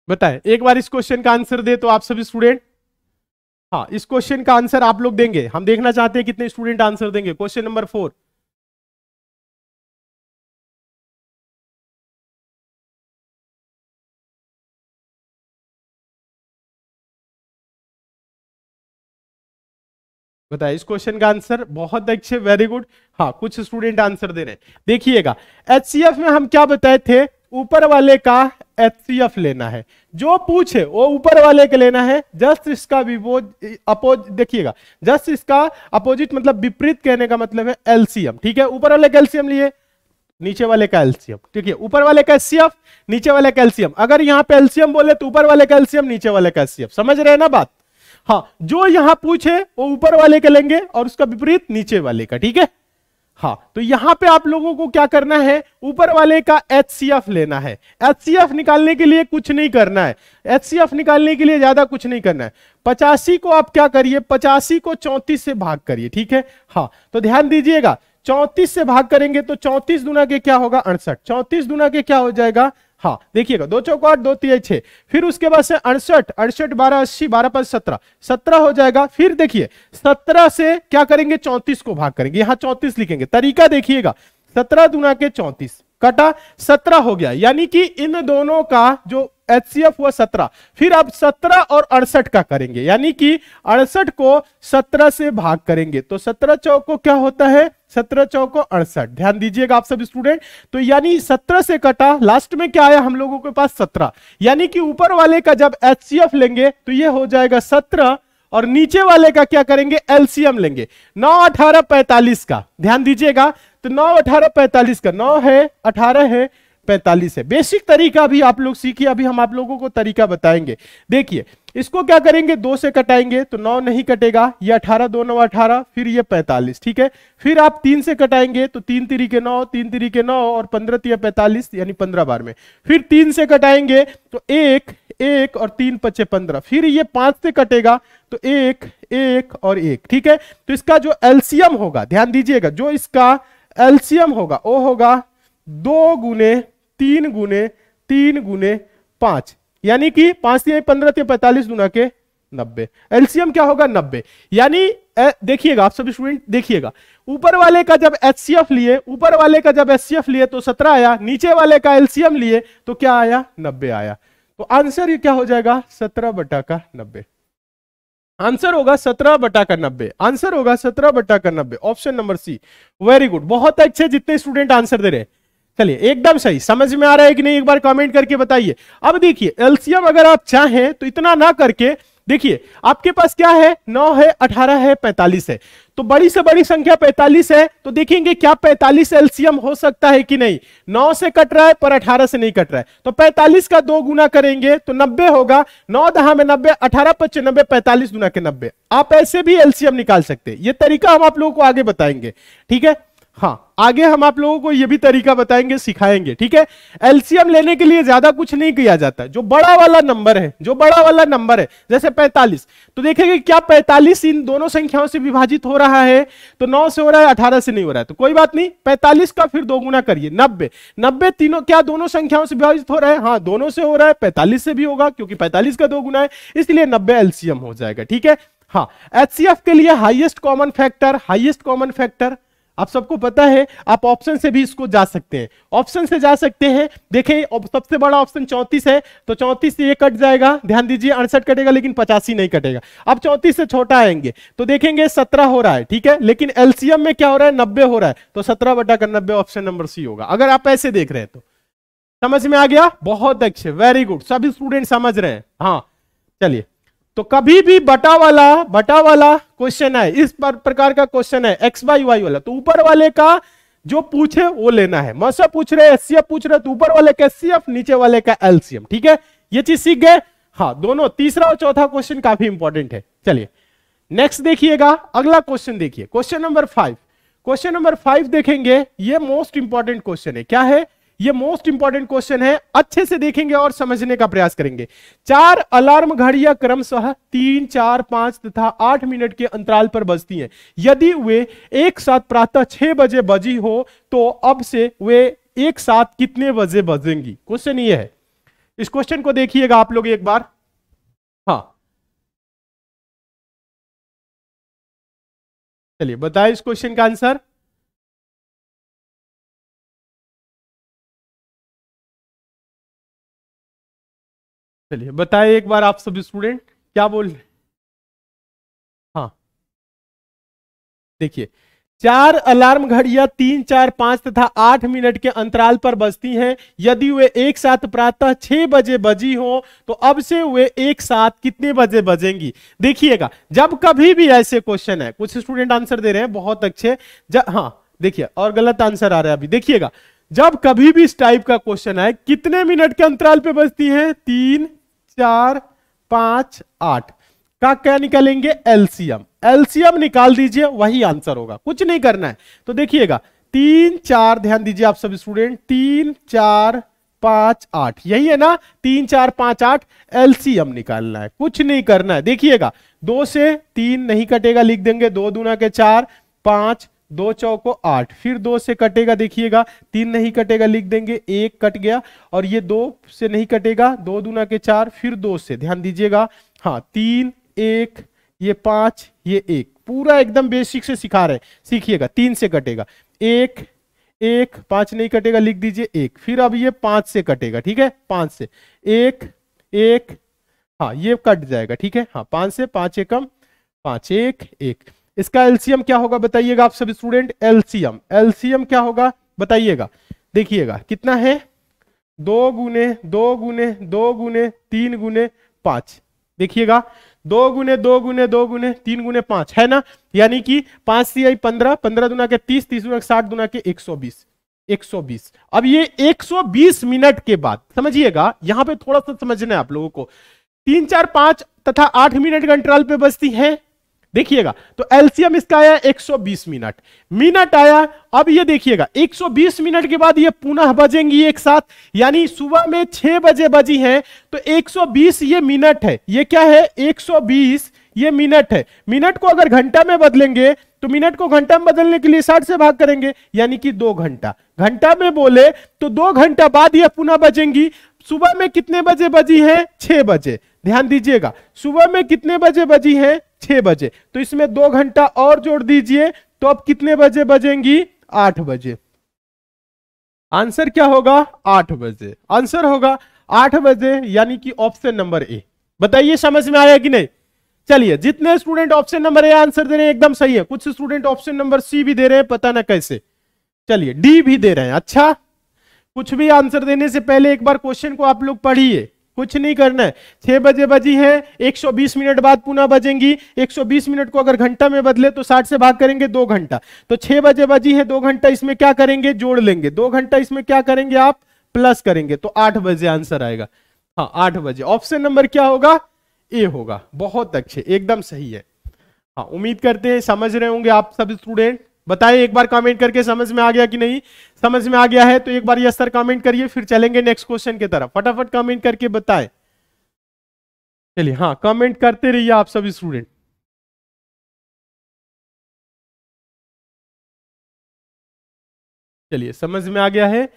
बताए एक बार इस क्वेश्चन का आंसर दे तो आप सभी स्टूडेंट हाँ इस क्वेश्चन का आंसर आप लोग देंगे हम देखना चाहते हैं कितने स्टूडेंट आंसर देंगे क्वेश्चन नंबर फोर बताया इस क्वेश्चन का आंसर बहुत अच्छे वेरी गुड हाँ कुछ स्टूडेंट आंसर दे रहे देखिएगा एच में हम क्या बताए थे ऊपर वाले का एच लेना है जो पूछे वो ऊपर वाले का लेना है जस्ट इसका विपोज अपोज देखिएगा जस्ट इसका अपोजिट मतलब विपरीत कहने का मतलब है एलसीएम ठीक है ऊपर वाले का एलसीएम लिए नीचे वाले का एलसीएम ठीक है ऊपर वाले का एचसीएफ नीचे वाले का एलसीएम अगर यहां पे एलसीएम बोले तो ऊपर वाले का एलसीएम नीचे वाले का एचसीएफ समझ रहे ना बात हाँ जो यहां पूछे वो ऊपर वाले का लेंगे और उसका विपरीत नीचे वाले का ठीक है हाँ तो यहां पे आप लोगों को क्या करना है ऊपर वाले का एच लेना है एच निकालने के लिए कुछ नहीं करना है एच निकालने के लिए ज्यादा कुछ नहीं करना है पचासी को आप क्या करिए पचासी को चौंतीस से भाग करिए ठीक है हाँ तो ध्यान दीजिएगा चौंतीस से भाग करेंगे तो चौंतीस दुना के क्या होगा अड़सठ चौंतीस दुना के क्या हो जाएगा हाँ देखिएगा दो चौक आठ दो तीय छह फिर उसके बाद से अड़सठ अड़सठ बारह अस्सी बारह पांच सत्रह सत्रह हो जाएगा फिर देखिए सत्रह से क्या करेंगे चौंतीस को भाग करेंगे यहाँ चौंतीस लिखेंगे तरीका देखिएगा सत्रह दुना के चौंतीस कटा सत्रह हो गया यानी कि इन दोनों का जो एच सी एफ हुआ सत्रह फिर आप सत्रह और अड़सठ का करेंगे यानी कि अड़सठ को सत्रह से भाग करेंगे तो सत्रह चौक को क्या होता है सत्रह चौक को अड़सठ ध्यान दीजिएगा आप सब स्टूडेंट तो यानी सत्रह से कटा लास्ट में क्या आया हम लोगों के पास सत्रह यानी कि ऊपर वाले का जब एच सी एफ लेंगे तो यह हो जाएगा सत्रह और नीचे वाले का क्या करेंगे एलसीएम लेंगे नौ अठारह पैंतालीस का ध्यान दीजिएगा तो नौ अठारह पैंतालीस का नौ है अठारह है पैंतालीस है बेसिक तरीका भी आप लोग सीखिए अभी हम आप लोगों को तरीका बताएंगे देखिए इसको क्या करेंगे दो से कटाएंगे तो नौ नहीं कटेगा ये अठारह दो नौ अठारह फिर ये पैंतालीस ठीक है फिर आप तीन से कटाएंगे तो तीन तिरी के नौ तीन तिरी के नौ और पंद्रह तीन पैंतालीस यानी पंद्रह बार में फिर तीन से कटाएंगे तो एक एक और तीन पच्चे पंद्रह फिर ये पांच से कटेगा तो एक एक और एक ठीक है तो इसका जो एल्सियम होगा ध्यान दीजिएगा जो इसका एल्सियम होगा ओ होगा दो गुने तीन गुने तीन गुने पांच यानी कि पांच तीन पंद्रह तीन पैंतालीस गुना के नब्बे एल्सियम क्या होगा नब्बे यानी देखिएगा आप सब स्टूडेंट देखिएगा ऊपर वाले का जब एच लिए ऊपर वाले का जब एच लिए तो सत्रह आया नीचे वाले का एल्सियम लिए तो क्या आया नब्बे आया तो आंसर ये क्या हो जाएगा सत्रह बटा का नब्बे आंसर होगा सत्रह बटा का नब्बे आंसर होगा सत्रह बटा का नब्बे option number C very good बहुत अच्छे जितने स्टूडेंट आंसर दे रहे हैं चलिए एकदम सही समझ में आ रहा है कि नहीं एक बार कमेंट करके बताइए अब देखिए एलसीएम अगर आप चाहें तो इतना ना करके देखिए आपके पास क्या है नौ है अठारह है पैंतालीस है तो बड़ी से बड़ी संख्या पैंतालीस है तो देखेंगे क्या पैंतालीस एलसीएम हो सकता है कि नहीं नौ से कट रहा है पर अठारह से नहीं कट रहा है तो पैंतालीस का दो गुना करेंगे तो नब्बे होगा नौ दहा में नब्बे अठारह पचानब्बे पैंतालीस गुना के नब्बे आप ऐसे भी एलसीएम निकाल सकते ये तरीका हम आप लोगों को आगे बताएंगे ठीक है हाँ आगे हम आप लोगों को यह भी तरीका बताएंगे सिखाएंगे ठीक है एलसीएम लेने के लिए ज्यादा कुछ नहीं किया जाता जो बड़ा वाला नंबर है जो बड़ा वाला नंबर है जैसे 45 तो देखेंगे क्या 45 इन दोनों संख्याओं से विभाजित हो रहा है तो 9 से हो रहा है 18 से नहीं हो रहा है तो कोई बात नहीं पैंतालीस का फिर दो गुना करिए नब्बे नब्बे तीनों क्या दोनों संख्याओं से विभाजित हो रहा है हाँ दोनों से हो रहा है पैंतालीस से भी होगा क्योंकि पैंतालीस का दो गुना है इसलिए नब्बे एलसीएम हो जाएगा ठीक है हाँ एच के लिए highest common factor highest common factor आप सबको पता है आप ऑप्शन से भी इसको जा सकते हैं ऑप्शन से जा सकते हैं देखें सबसे बड़ा ऑप्शन चौंतीस है तो चौंतीस से ये कट जाएगा ध्यान दीजिए अड़सठ कटेगा लेकिन पचासी नहीं कटेगा अब चौंतीस से छोटा आएंगे तो देखेंगे सत्रह हो रहा है ठीक है लेकिन एलसीएम में क्या हो रहा है नब्बे हो रहा है तो सत्रह बटा कर नब्बे ऑप्शन नंबर सी होगा अगर आप ऐसे देख रहे हैं तो समझ में आ गया बहुत अच्छे वेरी गुड सभी स्टूडेंट समझ रहे हैं हाँ चलिए तो कभी भी बटा वाला बटा वाला क्वेश्चन है इस पर प्रकार का क्वेश्चन है एक्स वाई वाई वाला तो ऊपर वाले का जो पूछे वो लेना है मसा पूछ रहे एससीएफ पूछ रहे तो ऊपर वाले का एस नीचे वाले का एलसीएम ठीक है ये चीज सीख गए हाँ दोनों तीसरा और चौथा क्वेश्चन काफी इंपॉर्टेंट है चलिए नेक्स्ट देखिएगा अगला क्वेश्चन देखिए question number five question number five देखेंगे ये मोस्ट इंपॉर्टेंट क्वेश्चन है क्या है ये मोस्ट इंपॉर्टेंट क्वेश्चन है अच्छे से देखेंगे और समझने का प्रयास करेंगे चार अलार्म घड़ियां क्रमशः तीन चार पांच तथा आठ मिनट के अंतराल पर बजती हैं यदि वे एक साथ प्रातः छह बजे बजी हो तो अब से वे एक साथ कितने बजे बजेंगी क्वेश्चन ये है इस क्वेश्चन को देखिएगा आप लोग एक बार हाँ चलिए बताए इस क्वेश्चन का आंसर चलिए बताए एक बार आप सभी स्टूडेंट क्या बोल रहे हाँ देखिए चार अलार्म घड़ियां तीन चार पांच तथा आठ मिनट के अंतराल पर बजती हैं यदि वे एक साथ प्रातः छह बजे बजी हो तो अब से वे एक साथ कितने बजे बजेंगी देखिएगा जब कभी भी ऐसे क्वेश्चन है कुछ स्टूडेंट आंसर दे रहे हैं बहुत अच्छे हाँ देखिए और गलत आंसर आ रहा है अभी देखिएगा जब कभी भी इस टाइप का क्वेश्चन है कितने मिनट के अंतराल पर बजती है तीन चार पांच आठ का क्या निकालेंगे एलसीएम एलसीएम निकाल दीजिए वही आंसर होगा कुछ नहीं करना है तो देखिएगा तीन चार ध्यान दीजिए आप सब स्टूडेंट तीन चार पांच आठ यही है ना तीन चार पांच आठ एलसीएम निकालना है कुछ नहीं करना है देखिएगा दो से तीन नहीं कटेगा लिख देंगे दो दूना के चार पांच दो चौको आठ फिर दो से कटेगा देखिएगा तीन नहीं कटेगा लिख देंगे एक कट गया और ये दो से नहीं कटेगा दो दूना के चार फिर दो से ध्यान दीजिएगा हाँ तीन एक ये पांच ये एक पूरा एकदम बेसिक से सिखा रहे सीखिएगा तीन से कटेगा एक एक पांच नहीं कटेगा लिख दीजिए एक फिर अब ये पांच से कटेगा ठीक है पांच से एक एक हाँ ये कट जाएगा ठीक है हाँ पांच से पांच एकम पांच एक एक इसका एलसीएम क्या होगा बताइएगा आप सब स्टूडेंट एलसीएम एलसीएम क्या होगा बताइएगा देखिएगा कितना है दो गुने दो गुने दो गुने तीन गुने पांच देखिएगा दो गुने दो गुने दो गुने तीन गुने पांच है ना यानी कि पांच सी आई पंद्रह पंद्रह दुना के तीस तीस गुना साठ दुना के एक सौ बीस एक सौ बीस अब ये एक सौ बीस मिनट के बाद समझिएगा यहां पे थोड़ा सा समझना है आप लोगों को तीन चार पांच तथा आठ मिनट का अंतराल पे बस्ती है देखिएगा तो एल्सियम इसका आया 120 मिनट मिनट आया अब ये देखिएगा 120 मिनट के बाद ये पुनः बजेंगी एक साथ यानी सुबह में छह बजे बजी हैं तो 120 ये मिनट है ये क्या है 120 ये मिनट है मिनट को अगर घंटा में बदलेंगे तो मिनट को घंटा में बदलने के लिए साठ से भाग करेंगे यानी कि दो घंटा घंटा में बोले तो दो घंटा बाद यह पुनः बजेंगी सुबह में कितने बजे बजी है छह बजे ध्यान दीजिएगा सुबह में कितने बजे बजी है छह बजे तो इसमें दो घंटा और जोड़ दीजिए तो अब कितने बजे बजेंगी आठ बजे आंसर क्या होगा आठ बजे आंसर होगा आठ बजे यानी कि ऑप्शन नंबर ए बताइए समझ में आया कि नहीं चलिए जितने student option number A answer दे रहे हैं एकदम सही है कुछ स्टूडेंट ऑप्शन नंबर सी भी दे रहे हैं पता ना कैसे चलिए डी भी दे रहे हैं अच्छा कुछ भी आंसर देने से पहले एक बार क्वेश्चन को आप लोग पढ़िए कुछ नहीं करना है छह बजे बजी है 120 मिनट बाद पुनः बजेंगी 120 मिनट को अगर घंटा में बदले तो 60 से भाग करेंगे दो घंटा तो छह बजे बजी है दो घंटा इसमें क्या करेंगे जोड़ लेंगे दो घंटा इसमें क्या करेंगे आप प्लस करेंगे तो आठ बजे आंसर आएगा हाँ आठ बजे ऑप्शन नंबर क्या होगा ए होगा बहुत अच्छे एकदम सही है हाँ उम्मीद करते हैं समझ रहे होंगे आप सब स्टूडेंट बताएं एक बार कमेंट करके समझ में आ गया कि नहीं समझ में आ गया है तो एक बार यस सर कमेंट करिए फिर चलेंगे नेक्स्ट क्वेश्चन की तरफ फटाफट कमेंट करके बताए चलिए हाँ कमेंट करते रहिए आप सभी स्टूडेंट चलिए समझ में आ गया है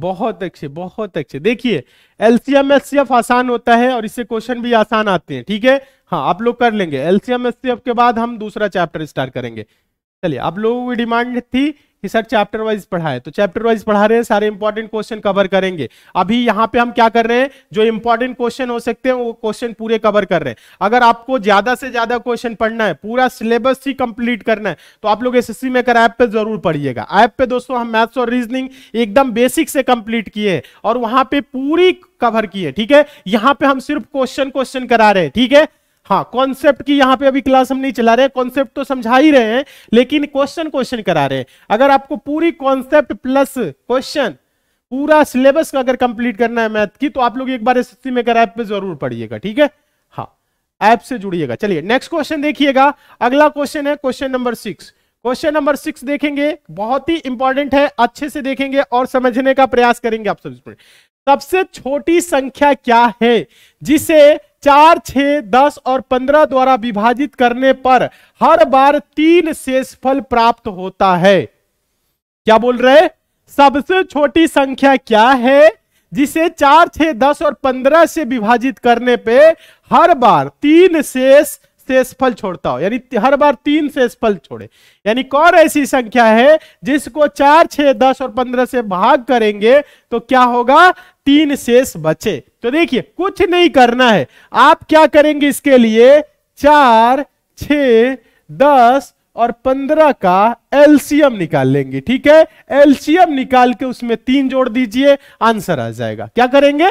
बहुत अच्छे बहुत अच्छे देखिए एलसीएम एलसीएफ आसान होता है और इससे क्वेश्चन भी आसान आते हैं ठीक है हाँ आप लोग कर लेंगे एलसीएम एलसीएफ के बाद हम दूसरा चैप्टर स्टार्ट करेंगे चलिए आप लोगों की डिमांड थी कि सर चैप्टर वाइज पढ़ाए तो चैप्टर वाइज पढ़ा रहे हैं सारे इंपॉर्टेंट क्वेश्चन कवर करेंगे अभी यहाँ पे हम क्या कर रहे हैं जो इंपॉर्टेंट क्वेश्चन हो सकते हैं वो क्वेश्चन पूरे कवर कर रहे हैं अगर आपको ज्यादा से ज्यादा क्वेश्चन पढ़ना है पूरा सिलेबस ही कंप्लीट करना है तो आप लोग एस एस मेकर ऐप पर जरूर पढ़िएगा ऐप पे दोस्तों हम मैथ्स और रीजनिंग एकदम बेसिक से कंप्लीट किए और वहां पर पूरी कवर किए ठीक है यहाँ पे हम सिर्फ क्वेश्चन क्वेश्चन करा रहे हैं ठीक है हाँ कॉन्सेप्ट की यहाँ पे अभी क्लास हम नहीं चला रहे कॉन्सेप्ट तो समझा ही रहे हैं लेकिन क्वेश्चन क्वेश्चन करा रहे हैं अगर आपको पूरी कॉन्सेप्ट प्लस क्वेश्चन पूरा सिलेबस का अगर कंप्लीट करना है मैथ की तो आप लोग एक बार एस में कर ऐप पे जरूर पढ़िएगा ठीक है हाँ ऐप से जुड़िएगा चलिए नेक्स्ट क्वेश्चन देखिएगा अगला क्वेश्चन है question number six question number six देखेंगे बहुत ही इंपॉर्टेंट है अच्छे से देखेंगे और समझने का प्रयास करेंगे आप सब सबसे छोटी संख्या क्या है जिसे चार छ दस और पंद्रह द्वारा विभाजित करने पर हर बार तीन शेषफल प्राप्त होता है क्या बोल रहे सबसे छोटी संख्या क्या है जिसे चार छ दस और पंद्रह से विभाजित करने पे हर बार तीन शेष शेषफल छोड़ता हो यानी हर बार तीन शेषफल छोड़े यानी कौन ऐसी संख्या है जिसको चार छ दस और पंद्रह से भाग करेंगे तो क्या होगा तीन शेष बचे तो देखिए कुछ नहीं करना है आप क्या करेंगे इसके लिए चार छ दस और पंद्रह का एलसीएम निकाल लेंगे ठीक है एलसीएम निकाल के उसमें तीन जोड़ दीजिए आंसर आ जाएगा क्या करेंगे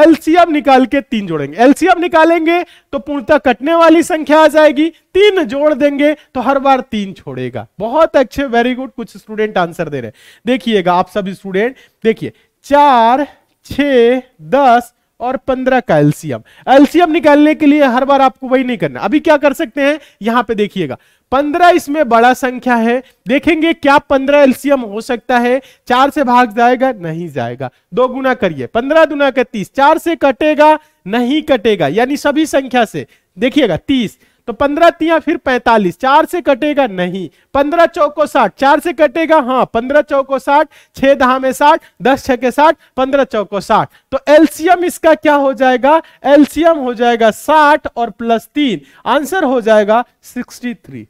एलसीएम निकाल के तीन जोड़ेंगे एलसीएम निकालेंगे तो पूर्णतः कटने वाली संख्या आ जाएगी तीन जोड़ देंगे तो हर बार तीन छोड़ेगा बहुत अच्छे वेरी गुड कुछ स्टूडेंट आंसर दे रहे देखिएगा आप सभी स्टूडेंट देखिए चार छ दस और पंद्रह का एल्सियम एल्सियम निकालने के लिए हर बार आपको वही नहीं करना अभी क्या कर सकते हैं यहां पे देखिएगा पंद्रह इसमें बड़ा संख्या है देखेंगे क्या पंद्रह एल्सियम हो सकता है चार से भाग जाएगा नहीं जाएगा दो गुना करिए पंद्रह दुना का तीस चार से कटेगा नहीं कटेगा यानी सभी संख्या से देखिएगा तीस तो पंद्रह तिया फिर पैंतालीस चार से कटेगा नहीं पंद्रह चौको साठ चार से कटेगा हाँ पंद्रह चौको साठ छह दहा में साठ दस छ के साठ पंद्रह चौको साठ तो एल्सियम इसका क्या हो जाएगा एल्सियम हो जाएगा साठ और प्लस तीन आंसर हो जाएगा सिक्सटी थ्री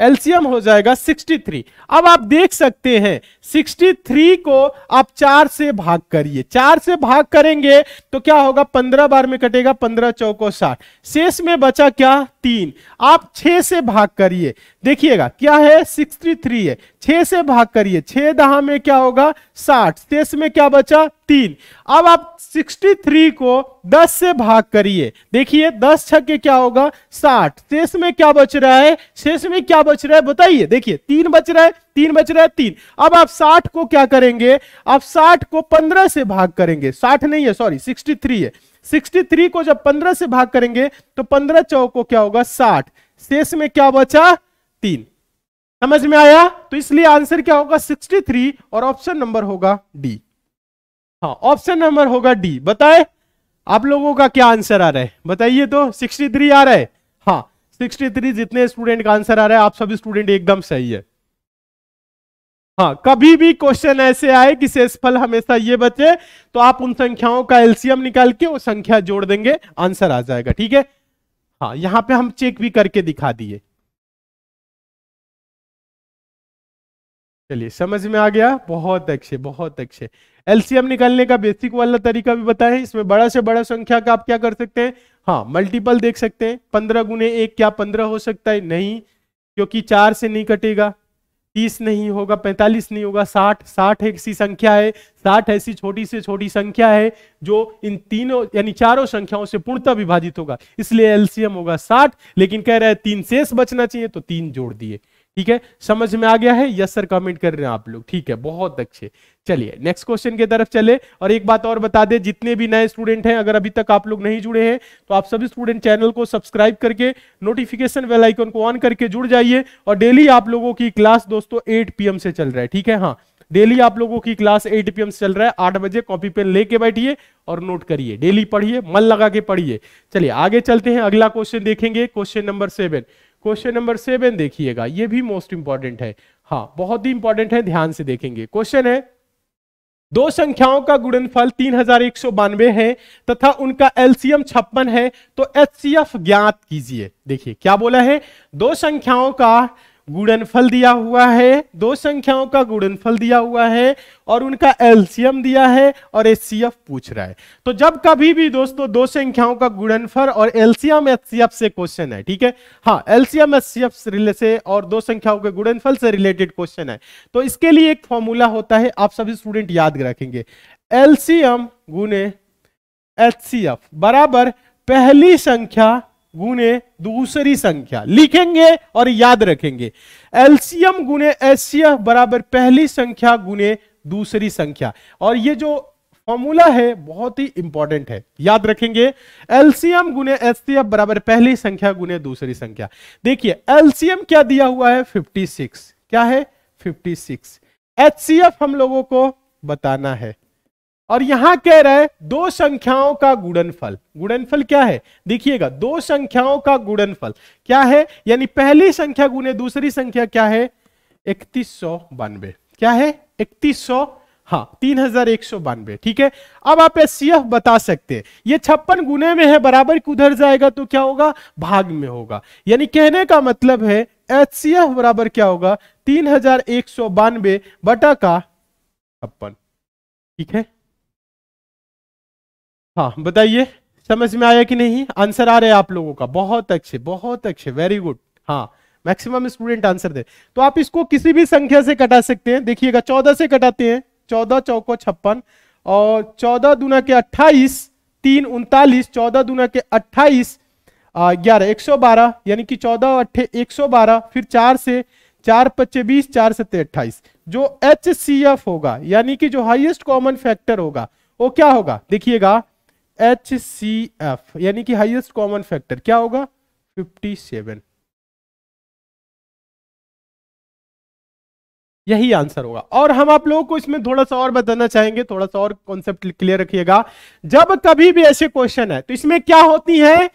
एलसीएम हो जाएगा 63 अब आप देख सकते हैं 63 को आप चार से भाग करिए चार से भाग करेंगे तो क्या होगा 15 बार में कटेगा 15 चौको साठ शेष में बचा क्या तीन आप छह से भाग करिए देखिएगा क्या है थ्री है छह से भाग करिए छह दहा में क्या होगा साठ तेस में क्या बचा तीन अब आप सिक्सटी थ्री को दस से भाग करिए देखिए 10 छक्के क्या होगा साठ तेस में क्या बच रहा है शेष में क्या बच रहा है बताइए देखिए तीन बच रहा है तीन बच रहा है तीन अब आप साठ को क्या करेंगे आप साठ को पंद्रह से भाग करेंगे साठ नहीं है सॉरी सिक्सटी है सिक्सटी को जब पंद्रह से भाग करेंगे तो पंद्रह चौक को क्या होगा साठ शेष में क्या बचा तीन हाँ, समझ में आया तो इसलिए आंसर क्या होगा 63 और ऑप्शन नंबर होगा डी हाँ ऑप्शन नंबर होगा डी बताए आप लोगों का क्या आंसर आ रहा है बताइए तो 63 आ रहा है हाँ 63 जितने स्टूडेंट का आंसर आ रहा है आप सभी स्टूडेंट एकदम सही है हाँ कभी भी क्वेश्चन ऐसे आए कि शेषफल हमेशा ये बचे तो आप उन संख्याओं का एलसीएम निकाल के वो संख्या जोड़ देंगे आंसर आ जाएगा ठीक है हाँ यहां पे हम चेक भी करके दिखा दिए चलिए समझ में आ गया बहुत अच्छे बहुत अच्छे एलसीएम निकालने का बेसिक वाला तरीका भी बताएं इसमें बड़ा से बड़ा संख्या का आप क्या कर सकते हैं हाँ मल्टीपल देख सकते हैं पंद्रह गुने एक क्या पंद्रह हो सकता है नहीं क्योंकि चार से नहीं कटेगा तीस नहीं होगा पैंतालीस नहीं होगा साठ साठ ऐसी संख्या है साठ ऐसी छोटी से छोटी संख्या है जो इन तीनों यानी चारों संख्याओं से पूर्णतः विभाजित होगा इसलिए एलसीएम होगा साठ लेकिन कह रहा है तीन शेष बचना चाहिए तो तीन जोड़ दिए ठीक है समझ में आ गया है यस सर कमेंट कर रहे हैं आप लोग ठीक है बहुत अच्छे चलिए नेक्स्ट क्वेश्चन की तरफ चले और एक बात और बता दे जितने भी नए स्टूडेंट हैं अगर अभी तक आप लोग नहीं जुड़े हैं तो आप सभी स्टूडेंट चैनल को सब्सक्राइब करके नोटिफिकेशन बेल आइकन को ऑन करके जुड़ जाइए और डेली आप लोगों की क्लास दोस्तों एट पी से चल रहा है ठीक है हाँ डेली आप लोगों की क्लास एट पी चल रहा है आठ बजे कॉपी पेन लेके बैठिए और नोट करिए डेली पढ़िए मन लगा के पढ़िए चलिए आगे चलते हैं अगला क्वेश्चन देखेंगे question number seven question number seven देखिएगा ये भी मोस्ट इंपॉर्टेंट है हाँ बहुत ही इंपॉर्टेंट है ध्यान से देखेंगे क्वेश्चन है दो संख्याओं का गुणनफल तीन हजार एक सौ बानवे है तथा उनका एलसीएम छप्पन है तो एच ज्ञात कीजिए देखिए क्या बोला है दो संख्याओं का गुणनफल दिया हुआ है दो संख्याओं का गुणनफल दिया हुआ है और उनका एलसीएम दिया है और एस पूछ रहा है तो जब कभी भी दोस्तों दो संख्याओं का गुणनफल और एलसीएम एस से क्वेश्चन है ठीक है हाँ एल्सियम एच से और दो संख्याओं के गुणनफल से रिलेटेड क्वेश्चन है तो इसके लिए एक फॉर्मूला होता है आप सभी स्टूडेंट याद रखेंगे एलसीएम गुने एच बराबर पहली संख्या गुने दूसरी संख्या लिखेंगे और याद रखेंगे एल्सियम गुने एस बराबर पहली संख्या गुने दूसरी संख्या और ये जो फॉर्मूला है बहुत ही इंपॉर्टेंट है याद रखेंगे एल्सियम गुने एस बराबर पहली संख्या गुने दूसरी संख्या देखिए एल्सियम क्या दिया हुआ है 56 क्या है 56 एचसीएफ हम लोगों को बताना है और यहां कह रहा है दो संख्याओं का गुणनफल गुणनफल क्या है देखिएगा दो संख्याओं का गुणनफल क्या है यानी पहली संख्या गुणे दूसरी संख्या क्या है इकतीस सौ बानवे क्या है इकतीस सौ हाँ तीन हजार एक सौ बानवे ठीक है अब आप एस बता सकते हैं ये छप्पन गुने में है बराबर कुधर जाएगा तो क्या होगा भाग में होगा यानी कहने का मतलब है एच बराबर क्या होगा तीन हजार एक सौ बानवे बटा का छप्पन ठीक है हाँ बताइए समझ में आया कि नहीं आंसर आ रहे आप लोगों का बहुत अच्छे बहुत अच्छे वेरी गुड हाँ मैक्सिमम स्टूडेंट आंसर दे तो आप इसको किसी भी संख्या से कटा सकते हैं देखिएगा चौदह से कटाते हैं चौदह चौको छप्पन और चौदह दुना के अट्ठाईस तीन उनतालीस चौदह दुना के अट्ठाईस ग्यारह एक सौ बारह यानी कि चौदह अट्ठे एक सौ बारह फिर चार से चार पच्चे बीस चार सत्ते अट्ठाईस जो एच होगा यानी कि जो हाइएस्ट कॉमन फैक्टर होगा वो क्या होगा देखिएगा एच सी एफ यानी कि हाइएस्ट कॉमन फैक्टर क्या होगा 57 यही आंसर होगा और हम आप लोगों को इसमें थोड़ा सा और बताना चाहेंगे थोड़ा सा और कॉन्सेप्ट क्लियर रखिएगा जब कभी भी ऐसे क्वेश्चन है तो इसमें क्या होती है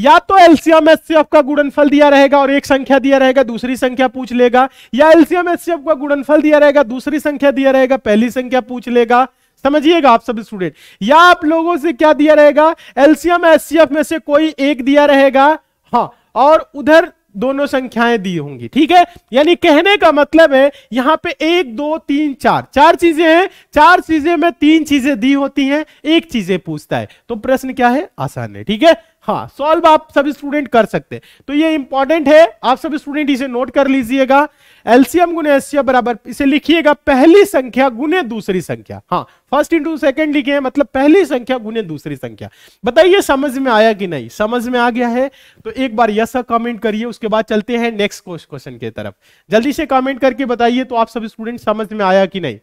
या तो एलसीएम एचसीएफ का गुणनफल दिया रहेगा और एक संख्या दिया रहेगा दूसरी संख्या पूछ लेगा या एलसीएम एचसीएफ का गुणनफल दिया रहेगा दूसरी संख्या दिया रहेगा पहली संख्या पूछ लेगा समझिएगा आप सब स्टूडेंट या आप लोगों से क्या दिया रहेगा एलसीएम एससीएफ में से कोई एक दिया रहेगा हाँ और उधर दोनों संख्याएं दी होंगी ठीक है यानी कहने का मतलब है यहां पे एक दो तीन चार चार चीजें हैं चार चीजें में तीन चीजें दी होती हैं एक चीजें पूछता है तो प्रश्न क्या है आसान है ठीक है हाँ सॉल्व आप सब स्टूडेंट कर सकते हैं तो ये इंपॉर्टेंट है आप सब स्टूडेंट इसे नोट कर लीजिएगा एलसीएम गुने एससीएम बराबर इसे लिखिएगा पहली संख्या गुने दूसरी संख्या हाँ फर्स्ट इंटू सेकेंड लिखे हैं मतलब पहली संख्या गुने दूसरी संख्या बताइए समझ में आया कि नहीं समझ में आ गया है तो एक बार यस कमेंट करिए उसके बाद चलते हैं नेक्स्ट क्वेश्चन की तरफ जल्दी से कमेंट करके बताइए तो आप सब स्टूडेंट समझ में आया कि नहीं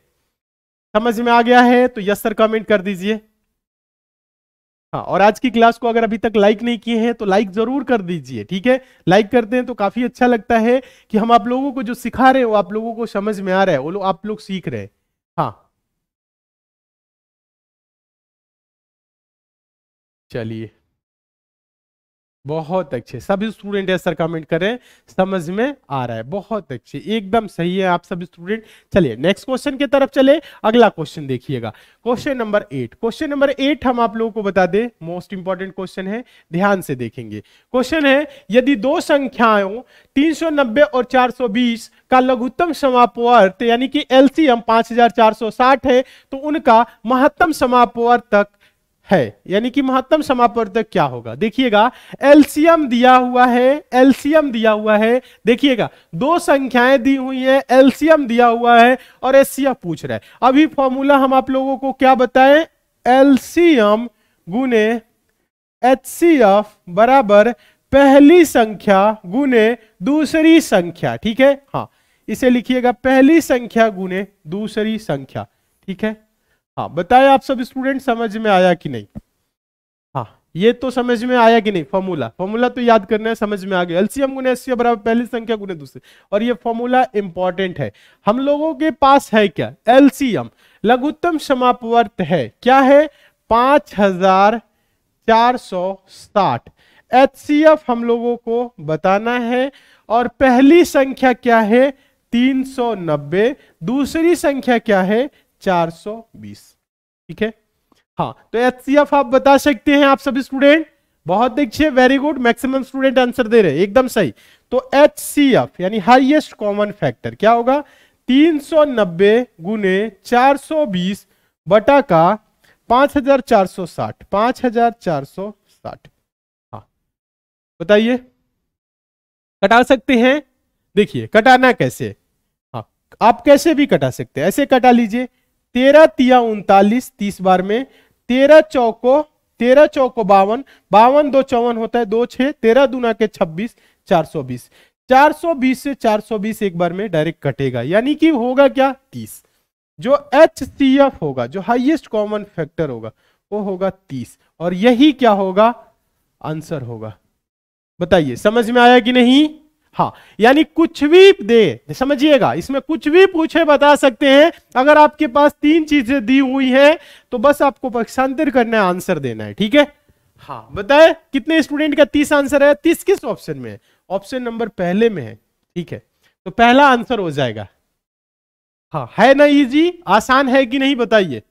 समझ में आ गया है तो यस सर कमेंट कर दीजिए हाँ और आज की क्लास को अगर अभी तक लाइक नहीं किए हैं तो लाइक जरूर कर दीजिए ठीक है लाइक करते हैं तो काफी अच्छा लगता है कि हम आप लोगों को जो सिखा रहे वो आप लोगों को समझ में आ रहा है वो लोग आप लोग सीख रहे हैं हाँ चलिए बहुत अच्छे सभी स्टूडेंट ऐसा कमेंट करें समझ में आ रहा है बहुत अच्छे एकदम सही है आप सभी स्टूडेंट चलिए नेक्स्ट क्वेश्चन की तरफ चले अगला क्वेश्चन देखिएगा question number eight question number eight हम आप लोगों को बता दें मोस्ट इंपॉर्टेंट क्वेश्चन है ध्यान से देखेंगे क्वेश्चन है यदि दो संख्याओं तीन और चार का लघुत्तम अर्थ यानी कि एलसीएम 5460 है तो उनका महत्तम तक है यानी कि महत्तम समापवर्तक क्या होगा देखिएगा एलसीएम दिया हुआ है एलसीएम दिया हुआ है देखिएगा दो संख्याएं दी हुई है एलसीएम दिया हुआ है और एससीएफ पूछ रहा है अभी फॉर्मूला हम आप लोगों को क्या बताएं एलसीएम गुने एचसीएफ बराबर पहली संख्या गुने दूसरी संख्या ठीक है हाँ इसे लिखिएगा पहली संख्या गुने दूसरी संख्या ठीक है हाँ बताए आप सब स्टूडेंट समझ में आया कि नहीं हाँ ये तो समझ में आया कि नहीं फॉर्मूला फॉर्मूला तो याद करना है समझ में आ गया एलसीएम गुने एससीएम बराबर पहली संख्या गुने दूसरे और ये फॉर्मूला इंपॉर्टेंट है हम लोगों के पास है क्या एलसीएम लघुत्तम समापवर्त है क्या है पांच हजार चार सौ साठ एच हम लोगों को बताना है और पहली संख्या क्या है 390 दूसरी संख्या क्या है 420 ठीक है हाँ तो एच आप बता सकते हैं आप सभी स्टूडेंट बहुत देखिए very good maximum student answer दे रहे एकदम सही तो एच यानी हाईएस्ट कॉमन फैक्टर क्या होगा 390 गुने 420 बटा का 5460 5460 हाँ बताइए कटा सकते हैं देखिए कटाना कैसे हाँ आप कैसे भी कटा सकते हैं ऐसे कटा लीजिए तेरह तिया उनतालीस तीस बार में तेरह चौको तेरह चौको बावन बावन दो चौवन होता है दो छः तेरह दुना के छब्बीस चार सौ बीस चार सौ बीस से चार सौ बीस एक बार में डायरेक्ट कटेगा यानी कि होगा क्या तीस जो एच सी एफ होगा जो हाइएस्ट कॉमन फैक्टर होगा वो होगा तीस और यही क्या होगा आंसर होगा बताइए समझ में आया कि नहीं हाँ यानी कुछ भी दे समझिएगा इसमें कुछ भी पूछे बता सकते हैं अगर आपके पास तीन चीजें दी हुई है तो बस आपको पक्षांतर करना है आंसर देना है ठीक है हाँ बताए कितने स्टूडेंट का तीस आंसर है तीस किस ऑप्शन में है ऑप्शन नंबर पहले में है ठीक है तो पहला आंसर हो जाएगा हाँ है ना इजी आसान है कि नहीं बताइए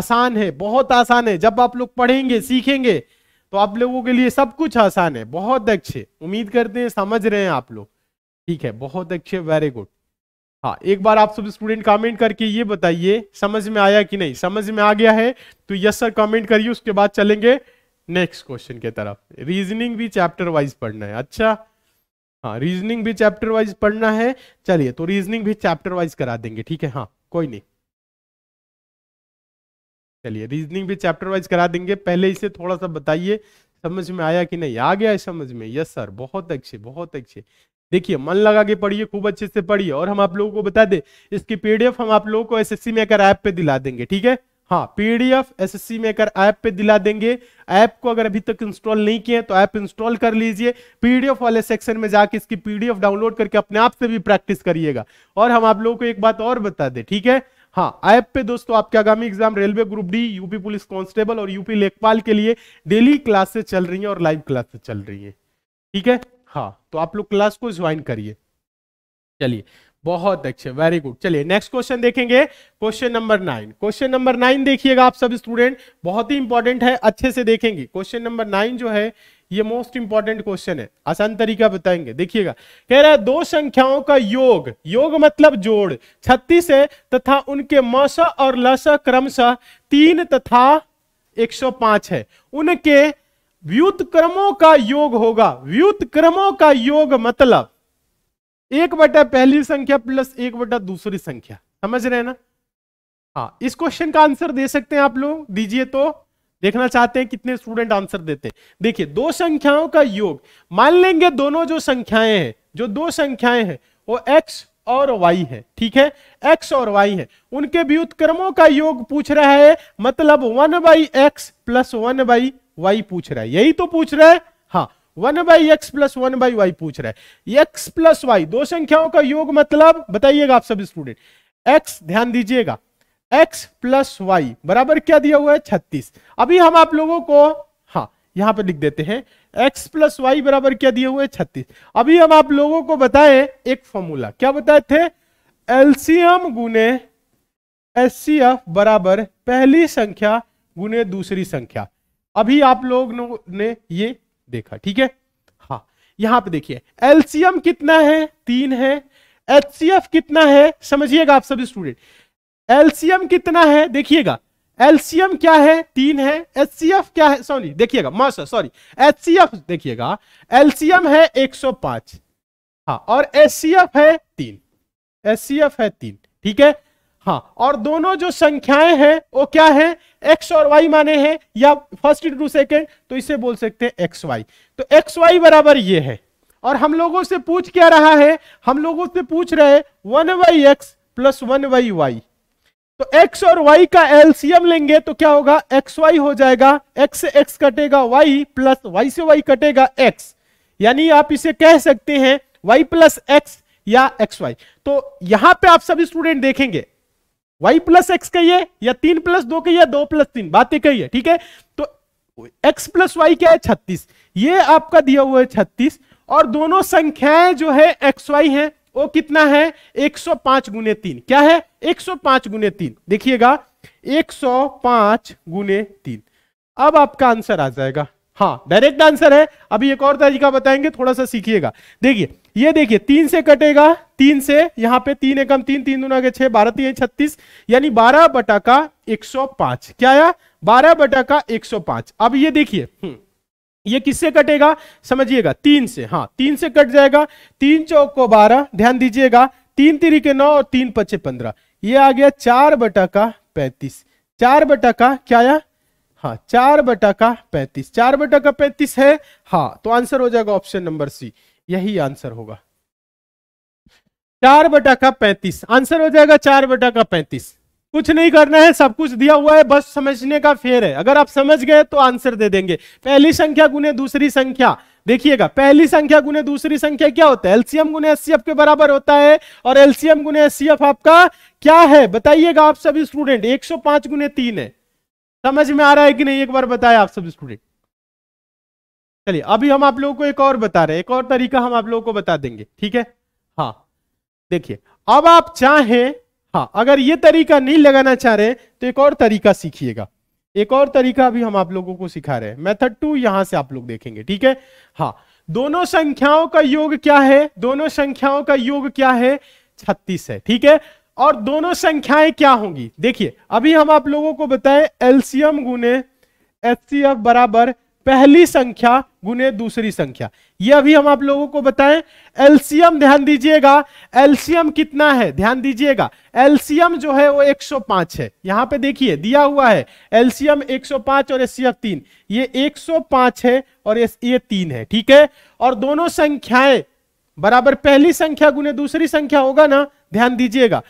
आसान है बहुत आसान है जब आप लोग पढ़ेंगे सीखेंगे तो आप लोगों के लिए सब कुछ आसान है बहुत अच्छे उम्मीद करते हैं समझ रहे हैं आप लोग ठीक है बहुत अच्छे वेरी गुड हाँ एक बार आप सब स्टूडेंट कमेंट करके ये बताइए समझ में आया कि नहीं समझ में आ गया है तो यस सर कमेंट करिए उसके बाद चलेंगे नेक्स्ट क्वेश्चन के तरफ रीजनिंग भी चैप्टर वाइज पढ़ना है अच्छा हाँ रीजनिंग भी चैप्टर वाइज पढ़ना है चलिए तो रीजनिंग भी चैप्टर वाइज करा देंगे ठीक है हाँ कोई नहीं चलिए रीजनिंग भी चैप्टर वाइज करा देंगे पहले इसे थोड़ा सा बताइए समझ में आया कि नहीं आ गया है समझ में यस सर बहुत अच्छे बहुत अच्छे देखिए मन लगा के पढ़िए खूब अच्छे से पढ़िए और हम आप लोगों को बता दें इसकी पीडीएफ हम आप लोगों को एसएससी मेकर ऐप पे दिला देंगे ठीक है हाँ पीडीएफ एसएससी मेकर ऐप पे दिला देंगे ऐप को अगर अभी तक इंस्टॉल नहीं किए तो ऐप इंस्टॉल कर लीजिए पीडीएफ वाले सेक्शन में जाके इसकी पीडीएफ डाउनलोड करके अपने आप से भी प्रैक्टिस करिएगा और हम आप लोगों को एक बात और बता दे ठीक है हाँ ऐप पे दोस्तों आपके आगामी exam railway group D UP police constable और यूपी लेखपाल के लिए डेली क्लासेस चल रही हैं और लाइव क्लासेस चल रही हैं ठीक है हाँ तो आप लोग क्लास को ज्वाइन करिए चलिए बहुत अच्छे वेरी गुड चलिए नेक्स्ट क्वेश्चन देखेंगे question number nine question number nine देखिएगा आप सब स्टूडेंट बहुत ही इंपॉर्टेंट है अच्छे से देखेंगे क्वेश्चन नंबर नाइन जो है ये मोस्ट इंपॉर्टेंट क्वेश्चन है आसान तरीका बताएंगे देखिएगा कह रहा है दो संख्याओं का योग योग मतलब जोड़ छत्तीस है तथा उनके मस और लस क्रमशः तीन तथा पांच है उनके व्युतक्रमों का योग होगा व्युतक्रमों का योग मतलब एक बटा पहली संख्या प्लस एक बटा दूसरी संख्या समझ रहे हैं ना हाँ इस क्वेश्चन का आंसर दे सकते हैं आप लोग दीजिए तो देखना चाहते हैं कितने स्टूडेंट आंसर देते हैं देखिए दो संख्याओं का योग मान लेंगे दोनों जो संख्याएं हैं जो दो संख्याएं हैं वो एक्स और वाई है ठीक है एक्स और वाई है उनके व्युत्क्रमों का योग पूछ रहा है मतलब one by X plus one by Y पूछ रहा है यही तो पूछ रहा है हाँ one by X plus one by Y पूछ रहा है एक्स प्लस वाई दो संख्याओं का योग मतलब बताइएगा आप सब स्टूडेंट एक्स ध्यान दीजिएगा एक्स प्लस वाई बराबर क्या दिया हुआ है छत्तीस अभी हम आप लोगों को हाँ यहां पे लिख देते हैं एक्स प्लस वाई बराबर क्या दिए हुए छत्तीस अभी हम आप लोगों को बताए एक फॉर्मूला क्या बताए थे एलसीएम गुने एस बराबर पहली संख्या गुने दूसरी संख्या अभी आप लोग ने ये देखा ठीक है हाँ यहां पे देखिए एलसीएम कितना है तीन है एच कितना है समझिएगा आप सभी स्टूडेंट एलसीएम कितना है देखिएगा एलसीएम क्या है तीन है एच क्या है सॉरी देखिएगा मास्टर सॉरी एच देखिएगा एलसीएम है 105 हाँ और एच है तीन एच है तीन ठीक है हाँ और दोनों जो संख्याएं हैं वो क्या है एक्स और वाई माने हैं या फर्स्ट इंटू सेकेंड तो इसे बोल सकते हैं एक्स वाई तो एक्स वाई बराबर ये है और हम लोगों से पूछ क्या रहा है हम लोगों से पूछ रहे one Y X plus one Y Y तो x और y का एलसीएम लेंगे तो क्या होगा एक्स वाई हो जाएगा x से x कटेगा y प्लस y से y कटेगा x यानी आप इसे कह सकते हैं y प्लस एक्स या एक्स वाई तो यहां पे आप सभी स्टूडेंट देखेंगे y प्लस एक्स कहिए या तीन प्लस दो कहिए दो प्लस तीन बातें कहिए ठीक है तो x प्लस वाई क्या है छत्तीस ये आपका दिया हुआ है छत्तीस और दोनों संख्याएं जो है एक्स वाई है वो कितना है 105 सौ पांच गुने तीन क्या है 105 सौ पांच गुने तीन देखिएगा 105 सौ पांच गुने तीन अब आपका आंसर आ जाएगा हाँ डायरेक्ट आंसर है अभी एक और तरीका बताएंगे थोड़ा सा सीखिएगा देखिए ये देखिए तीन से कटेगा तीन से यहाँ पे तीन एकम तीन तीन दुना के छह बारह तीन छत्तीस यानी बारह बटा का एक सौ पांच क्या आया बारह बटा का एक सौ पांच अब ये देखिए हम्म, ये किससे कटेगा समझिएगा तीन से हाँ तीन से कट जाएगा तीन चौक को बारह ध्यान दीजिएगा तीन के नौ और तीन पच्चे पंद्रह ये आ गया चार बटा का पैंतीस चार बटा का क्या आया हाँ चार बटा का पैंतीस चार बटा का पैंतीस है हाँ तो आंसर हो जाएगा ऑप्शन नंबर सी यही आंसर होगा चार बटा का पैंतीस आंसर हो जाएगा चार बटा का पैंतीस कुछ नहीं करना है सब कुछ दिया हुआ है बस समझने का फेर है अगर आप समझ गए तो आंसर दे देंगे पहली संख्या गुने दूसरी संख्या देखिएगा पहली संख्या गुने दूसरी संख्या क्या होता है एलसीएम गुने एस के बराबर होता है और एलसीएम गुने एस आपका क्या है बताइएगा आप सभी स्टूडेंट एक गुने तीन है समझ में आ रहा है कि नहीं एक बार बताया आप सभी स्टूडेंट चलिए अभी हम आप लोगों को एक और बता रहे हैं एक और तरीका हम आप लोगों को बता देंगे ठीक है हाँ देखिए अब आप चाहें हाँ अगर ये तरीका नहीं लगाना चाह रहे तो एक और तरीका सीखिएगा एक और तरीका भी हम आप लोगों को सिखा रहे हैं मेथड टू यहां से आप लोग देखेंगे ठीक है हाँ दोनों संख्याओं का योग क्या है दोनों संख्याओं का योग क्या है छत्तीस है ठीक है और दोनों संख्याएं क्या होंगी देखिए अभी हम आप लोगों को बताएं एलसीएम गुने एस बराबर पहली संख्या गुने दूसरी संख्या ये अभी हम आप लोगों को बताएं एलसीएम ध्यान दीजिएगा एलसीएम कितना है ध्यान दीजिएगा एलसीएम जो है वो 105 है यहां पे देखिए दिया हुआ है एलसीएम 105 और एसीएफ तीन ये 105 है और ये तीन है ठीक है और दोनों संख्याएं बराबर पहली संख्या गुने दूसरी संख्या होगा ना ध्यान दीजिएगा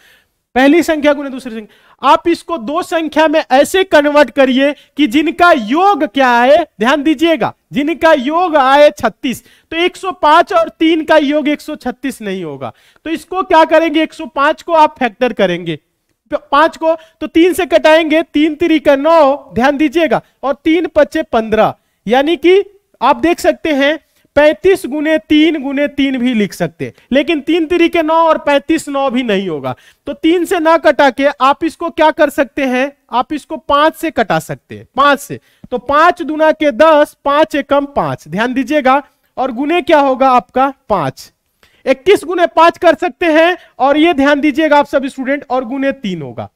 पहली संख्या गुने दूसरी संख्या आप इसको दो संख्या में ऐसे कन्वर्ट करिए कि जिनका योग क्या आए ध्यान दीजिएगा जिनका योग आए 36 तो 105 और 3 का योग 136 नहीं होगा तो इसको क्या करेंगे 105 को आप फैक्टर करेंगे तो पांच को तो तीन से कटाएंगे तीन तरीका नौ ध्यान दीजिएगा और तीन पच्चे पंद्रह यानी कि आप देख सकते हैं पैंतीस गुने तीन गुने तीन भी लिख सकते लेकिन तीन तरीके नौ और पैंतीस नौ भी नहीं होगा तो तीन से ना कटा के आप इसको क्या कर सकते हैं आप इसको पांच से कटा सकते हैं पांच से तो पांच दुना के दस पांच एकम पांच ध्यान दीजिएगा और गुने क्या होगा आपका पांच इक्कीस गुने पांच कर सकते हैं और ये ध्यान दीजिएगा आप सब स्टूडेंट और गुने तीन होगा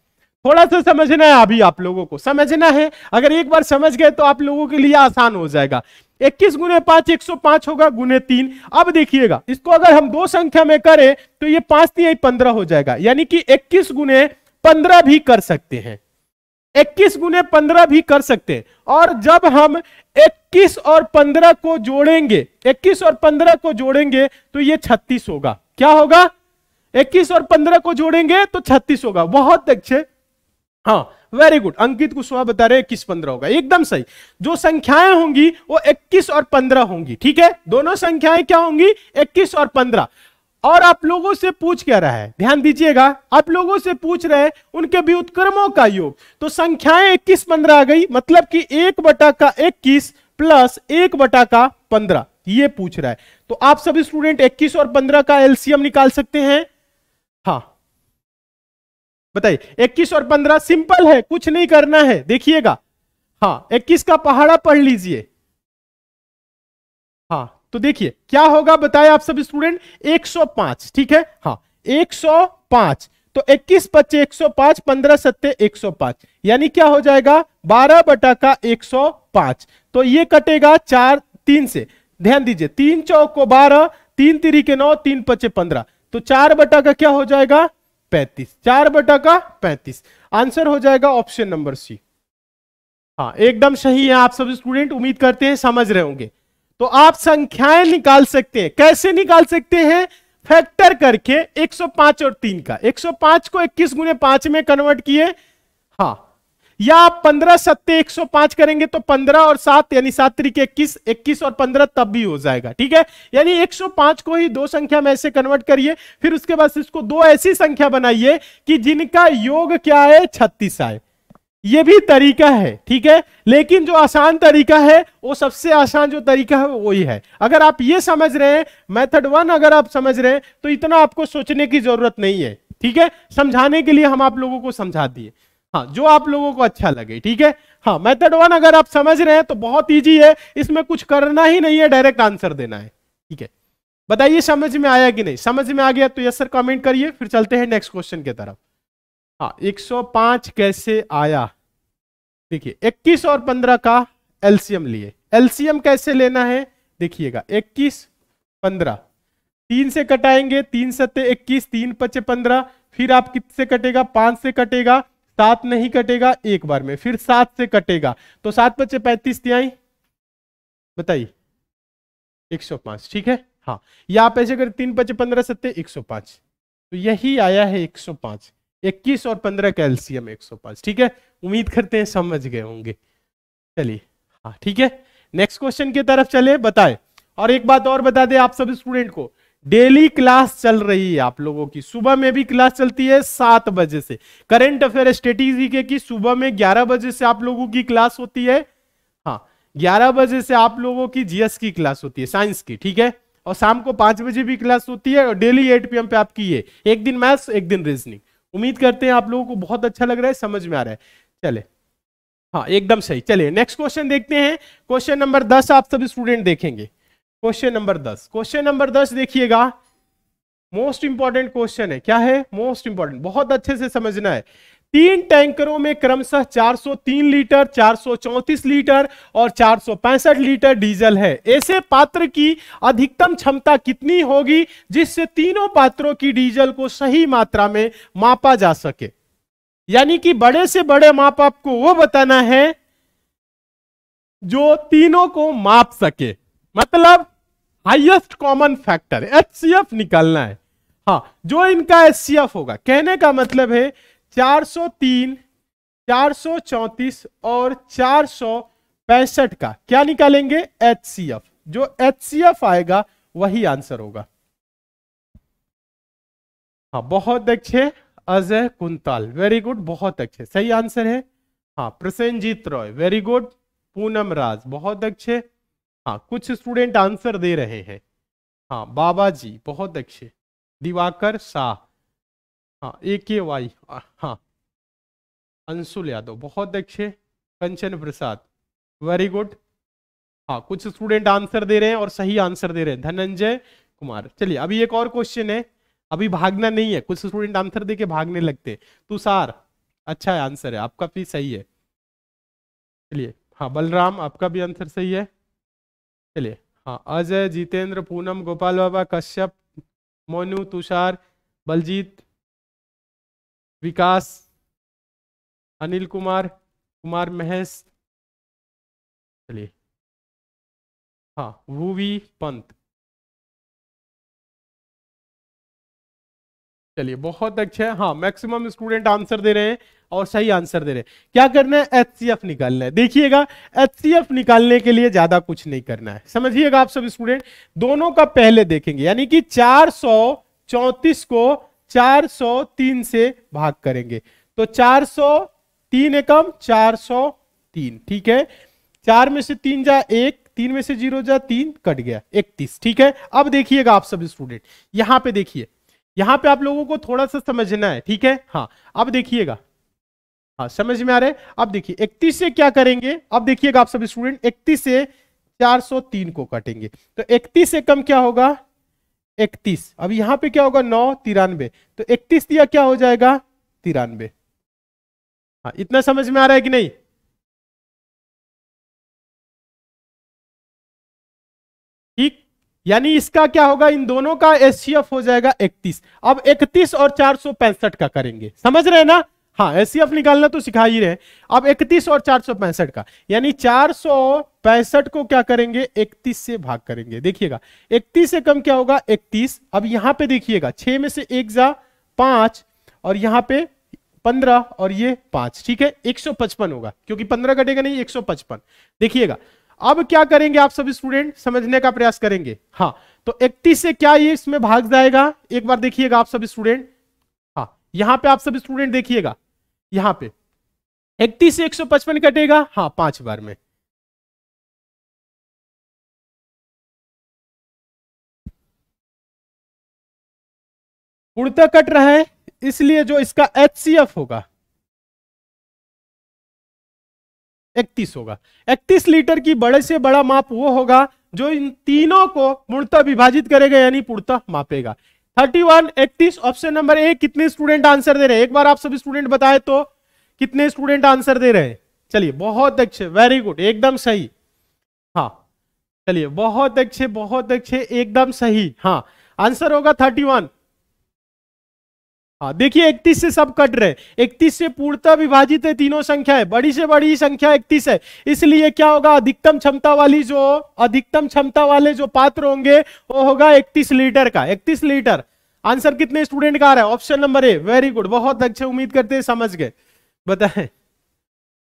थोड़ा सा समझना है अभी आप लोगों को समझना है अगर एक बार समझ गए तो आप लोगों के लिए आसान हो जाएगा इक्कीस गुने पांच एक सौ पांच होगा गुने तीन अब देखिएगा इसको अगर हम दो संख्या में करें तो ये पांच तीन पंद्रह हो जाएगा यानी कि इक्कीस गुने पंद्रह भी कर सकते हैं इक्कीस गुने पंद्रह भी कर सकते हैं और जब हम इक्कीस और पंद्रह को जोड़ेंगे इक्कीस और पंद्रह को जोड़ेंगे तो ये छत्तीस होगा क्या होगा इक्कीस और पंद्रह को जोड़ेंगे तो छत्तीस होगा बहुत अच्छे हाँ वेरी गुड अंकित कुशवाहा बता रहे इक्कीस पंद्रह होगा एकदम सही जो संख्याएं होंगी वो इक्कीस और पंद्रह होंगी ठीक है दोनों संख्याएं क्या होंगी इक्कीस और पंद्रह और आप लोगों से पूछ क्या रहा है ध्यान दीजिएगा आप लोगों से पूछ रहे हैं उनके उत्क्रमों का योग तो संख्याएं इक्कीस पंद्रह आ गई मतलब कि एक बटा का इक्कीस प्लस एक बटा का पंद्रह ये पूछ रहा है तो आप सभी स्टूडेंट इक्कीस और पंद्रह का एलसीएम निकाल सकते हैं बताइए इक्कीस और पंद्रह सिंपल है कुछ नहीं करना है देखिएगा हाँ इक्कीस का पहाड़ा पढ़ लीजिए हाँ तो देखिए क्या होगा बताए आप सब स्टूडेंट 105 ठीक है हाँ 105 तो 21 बच्चे 105 पंद्रह सत्ते एक यानी क्या हो जाएगा 12 बटा का 105 तो ये कटेगा चार तीन से ध्यान दीजिए तीन चौक को बारह तीन तिरी के नौ तीन पच्चे पंद्रह तो चार बटा का क्या हो जाएगा पैंतीस चार बटा का पैंतीस आंसर हो जाएगा ऑप्शन नंबर सी हाँ एकदम सही है आप सब स्टूडेंट उम्मीद करते हैं समझ रहे होंगे तो आप संख्याएं निकाल सकते हैं कैसे निकाल सकते हैं फैक्टर करके 105 और 3 का 105 को 21 गुने पांच में कन्वर्ट किए हाँ या आप पंद्रह सत्ते एक सौ पांच करेंगे तो पंद्रह और सात यानी सात तरीके इक्कीस इक्कीस और पंद्रह तब भी हो जाएगा ठीक है यानी एक सौ पांच को ही दो संख्या में ऐसे कन्वर्ट करिए फिर उसके बाद इसको दो ऐसी संख्या बनाइए कि जिनका योग क्या है छत्तीस आए ये भी तरीका है ठीक है लेकिन जो आसान तरीका है वो सबसे आसान जो तरीका है वही है अगर आप ये समझ रहे हैं मेथड वन अगर आप समझ रहे हैं तो इतना आपको सोचने की जरूरत नहीं है ठीक है समझाने के लिए हम आप लोगों को समझा दिए हाँ जो आप लोगों को अच्छा लगे ठीक है हाँ मेथड वन अगर आप समझ रहे हैं तो बहुत ईजी है इसमें कुछ करना ही नहीं है डायरेक्ट आंसर देना है ठीक है बताइए समझ में आया कि नहीं समझ में आ गया तो यस सर कमेंट करिए फिर चलते हैं नेक्स्ट क्वेश्चन की तरफ हाँ 105 कैसे आया देखिए 21 और 15 का एल्सियम लिए एल्सियम कैसे लेना है देखिएगा 21 15 तीन से कटाएंगे तीन सत्य इक्कीस तीन पचे पंद्रह फिर आप कितने कटेगा पांच से कटेगा सात नहीं कटेगा एक बार में फिर सात से कटेगा तो सात बच्चे पैंतीस तिहाई बताइए एक सौ पांच ठीक है हाँ या आप ऐसे करें तीन पचे पंद्रह सत्य एक सौ पांच तो यही आया है एक सौ पांच इक्कीस और पंद्रह कैल्सियम एक सौ पांच ठीक है उम्मीद करते हैं समझ गए होंगे चलिए हाँ ठीक है नेक्स्ट क्वेश्चन की तरफ चले बताए और एक बात और बता दे आप सब स्टूडेंट को डेली क्लास चल रही है आप लोगों की सुबह में भी क्लास चलती है सात बजे से करंट अफेयर स्टेटिजी के की सुबह में ग्यारह बजे से आप लोगों की क्लास होती है हाँ ग्यारह बजे से आप लोगों की जीएस की क्लास होती है साइंस की ठीक है और शाम को पांच बजे भी क्लास होती है और डेली एट पी पे आपकी ये एक दिन मैथ्स एक दिन रीजनिंग उम्मीद करते हैं आप लोगों को बहुत अच्छा लग रहा है समझ में आ रहा है चले हाँ एकदम सही चलिए नेक्स्ट क्वेश्चन देखते हैं क्वेश्चन नंबर दस आप सभी स्टूडेंट देखेंगे क्वेश्चन नंबर दस क्वेश्चन नंबर दस देखिएगा मोस्ट इंपॉर्टेंट क्वेश्चन है क्या है मोस्ट इंपॉर्टेंट बहुत अच्छे से समझना है तीन टैंकरों में क्रमशः 403 लीटर 434 लीटर और 465 लीटर डीजल है ऐसे पात्र की अधिकतम क्षमता कितनी होगी जिससे तीनों पात्रों की डीजल को सही मात्रा में मापा जा सके यानी कि बड़े से बड़े माप आपको वो बताना है जो तीनों को माप सके मतलब हाईएस्ट कॉमन फैक्टर एच निकालना है हाँ जो इनका एच होगा कहने का मतलब है 403 434 और चार का क्या निकालेंगे एच जो एच आएगा वही आंसर होगा हाँ बहुत अच्छे अजय कुंताल वेरी गुड बहुत अच्छे सही आंसर है हाँ प्रसेंजीत रॉय वेरी गुड पूनम राज बहुत अच्छे हाँ कुछ स्टूडेंट आंसर दे रहे हैं हाँ बाबा जी बहुत अच्छे दिवाकर शाह हाँ ए के वाई हाँ अंशुल यादव बहुत अच्छे कंचन प्रसाद वेरी गुड हाँ कुछ स्टूडेंट आंसर दे रहे हैं और सही आंसर दे रहे हैं धनंजय कुमार चलिए अभी एक और क्वेश्चन है अभी भागना नहीं है कुछ स्टूडेंट आंसर दे के भागने लगते तुषार अच्छा आंसर है आपका भी सही है चलिए हाँ बलराम आपका भी आंसर सही है चलिए हाँ अजय जितेंद्र पूनम गोपाल बाबा कश्यप मोनू तुषार बलजीत विकास अनिल कुमार कुमार महेश चलिए हाँ वूवी पंत चलिए बहुत अच्छा है हाँ मैक्सिमम स्टूडेंट आंसर दे रहे हैं और सही आंसर दे रहे हैं क्या करना है एच सी एफ निकालना है देखिएगा एच सी एफ निकालने के लिए ज्यादा कुछ नहीं करना है समझिएगा आप सब स्टूडेंट दोनों का पहले देखेंगे यानी कि चार सौ चौतीस को चार सौ तीन से भाग करेंगे तो चार सौ तीन एकम चार सौ तीन ठीक है चार में से तीन जा एक तीन में से जीरो जा तीन कट गया इकतीस ठीक है अब देखिएगा आप सब स्टूडेंट यहां पर देखिए यहां पे आप लोगों को थोड़ा सा समझना है ठीक है हाँ अब देखिएगा हाँ समझ में आ रहा है अब देखिए इकतीस से क्या करेंगे अब देखिएगा आप सब स्टूडेंट इकतीस से 403 को काटेंगे तो इकतीस से कम क्या होगा इकतीस अब यहां पे क्या होगा नौ तिरानवे तो इकतीस दिया क्या हो जाएगा तिरानवे हाँ इतना समझ में आ रहा है कि नहीं यानी इसका क्या होगा इन दोनों का एस हो जाएगा 31 अब 31 और चार का करेंगे समझ रहे ना हाँ एस निकालना तो सिखा ही रहे अब 31 और चार का यानी पैंसठ को क्या करेंगे 31 से भाग करेंगे देखिएगा 31 से कम क्या होगा 31 अब यहां पे देखिएगा 6 में से एक जा पांच और यहां पे 15 और ये पांच ठीक है 155 होगा क्योंकि 15 कटेगा नहीं 155 देखिएगा अब क्या करेंगे आप सभी स्टूडेंट समझने का प्रयास करेंगे हाँ तो 31 से क्या ये इसमें भाग जाएगा एक बार देखिएगा आप सभी स्टूडेंट हाँ यहां पे आप सभी स्टूडेंट देखिएगा यहां पे 31 से 155 कटेगा हाँ पांच बार में उड़ता कट रहा है इसलिए जो इसका एच होगा इकतीस होगा इकतीस लीटर की बड़े से बड़ा माप वो होगा जो इन तीनों को पूर्णतः विभाजित करेगा यानी पूर्णतः मापेगा 31 31 ऑप्शन नंबर ए कितने स्टूडेंट आंसर दे रहे हैं एक बार आप सभी स्टूडेंट बताए तो कितने स्टूडेंट आंसर दे रहे हैं चलिए बहुत अच्छे वेरी गुड एकदम सही हाँ चलिए बहुत अच्छे बहुत अच्छे एकदम सही हाँ आंसर होगा थर्टी वन हाँ देखिए इकतीस से सब कट रहे इकतीस से पूर्णतः विभाजित है तीनों संख्याएं बड़ी से बड़ी संख्या इकतीस है इसलिए क्या होगा अधिकतम क्षमता वाली जो अधिकतम क्षमता वाले जो पात्र होंगे वो होगा इकतीस लीटर का इकतीस लीटर आंसर कितने स्टूडेंट का आ रहा है option number A very good बहुत अच्छे उम्मीद करते हैं समझ गए बताए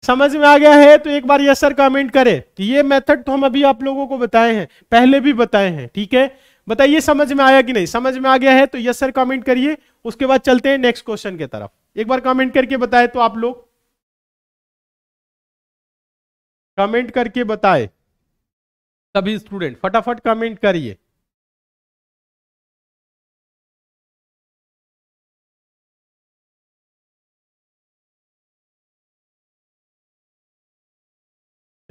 समझ में आ गया है तो एक बार यस सर कमेंट करे ये मेथड तो हम अभी आप लोगों को बताए हैं पहले भी बताए हैं ठीक है बताइए समझ में आया कि नहीं समझ में आ गया है तो यस सर कमेंट करिए उसके बाद चलते हैं नेक्स्ट क्वेश्चन की तरफ एक बार कमेंट करके बताए तो आप लोग कमेंट करके बताए सभी स्टूडेंट फटाफट कमेंट करिए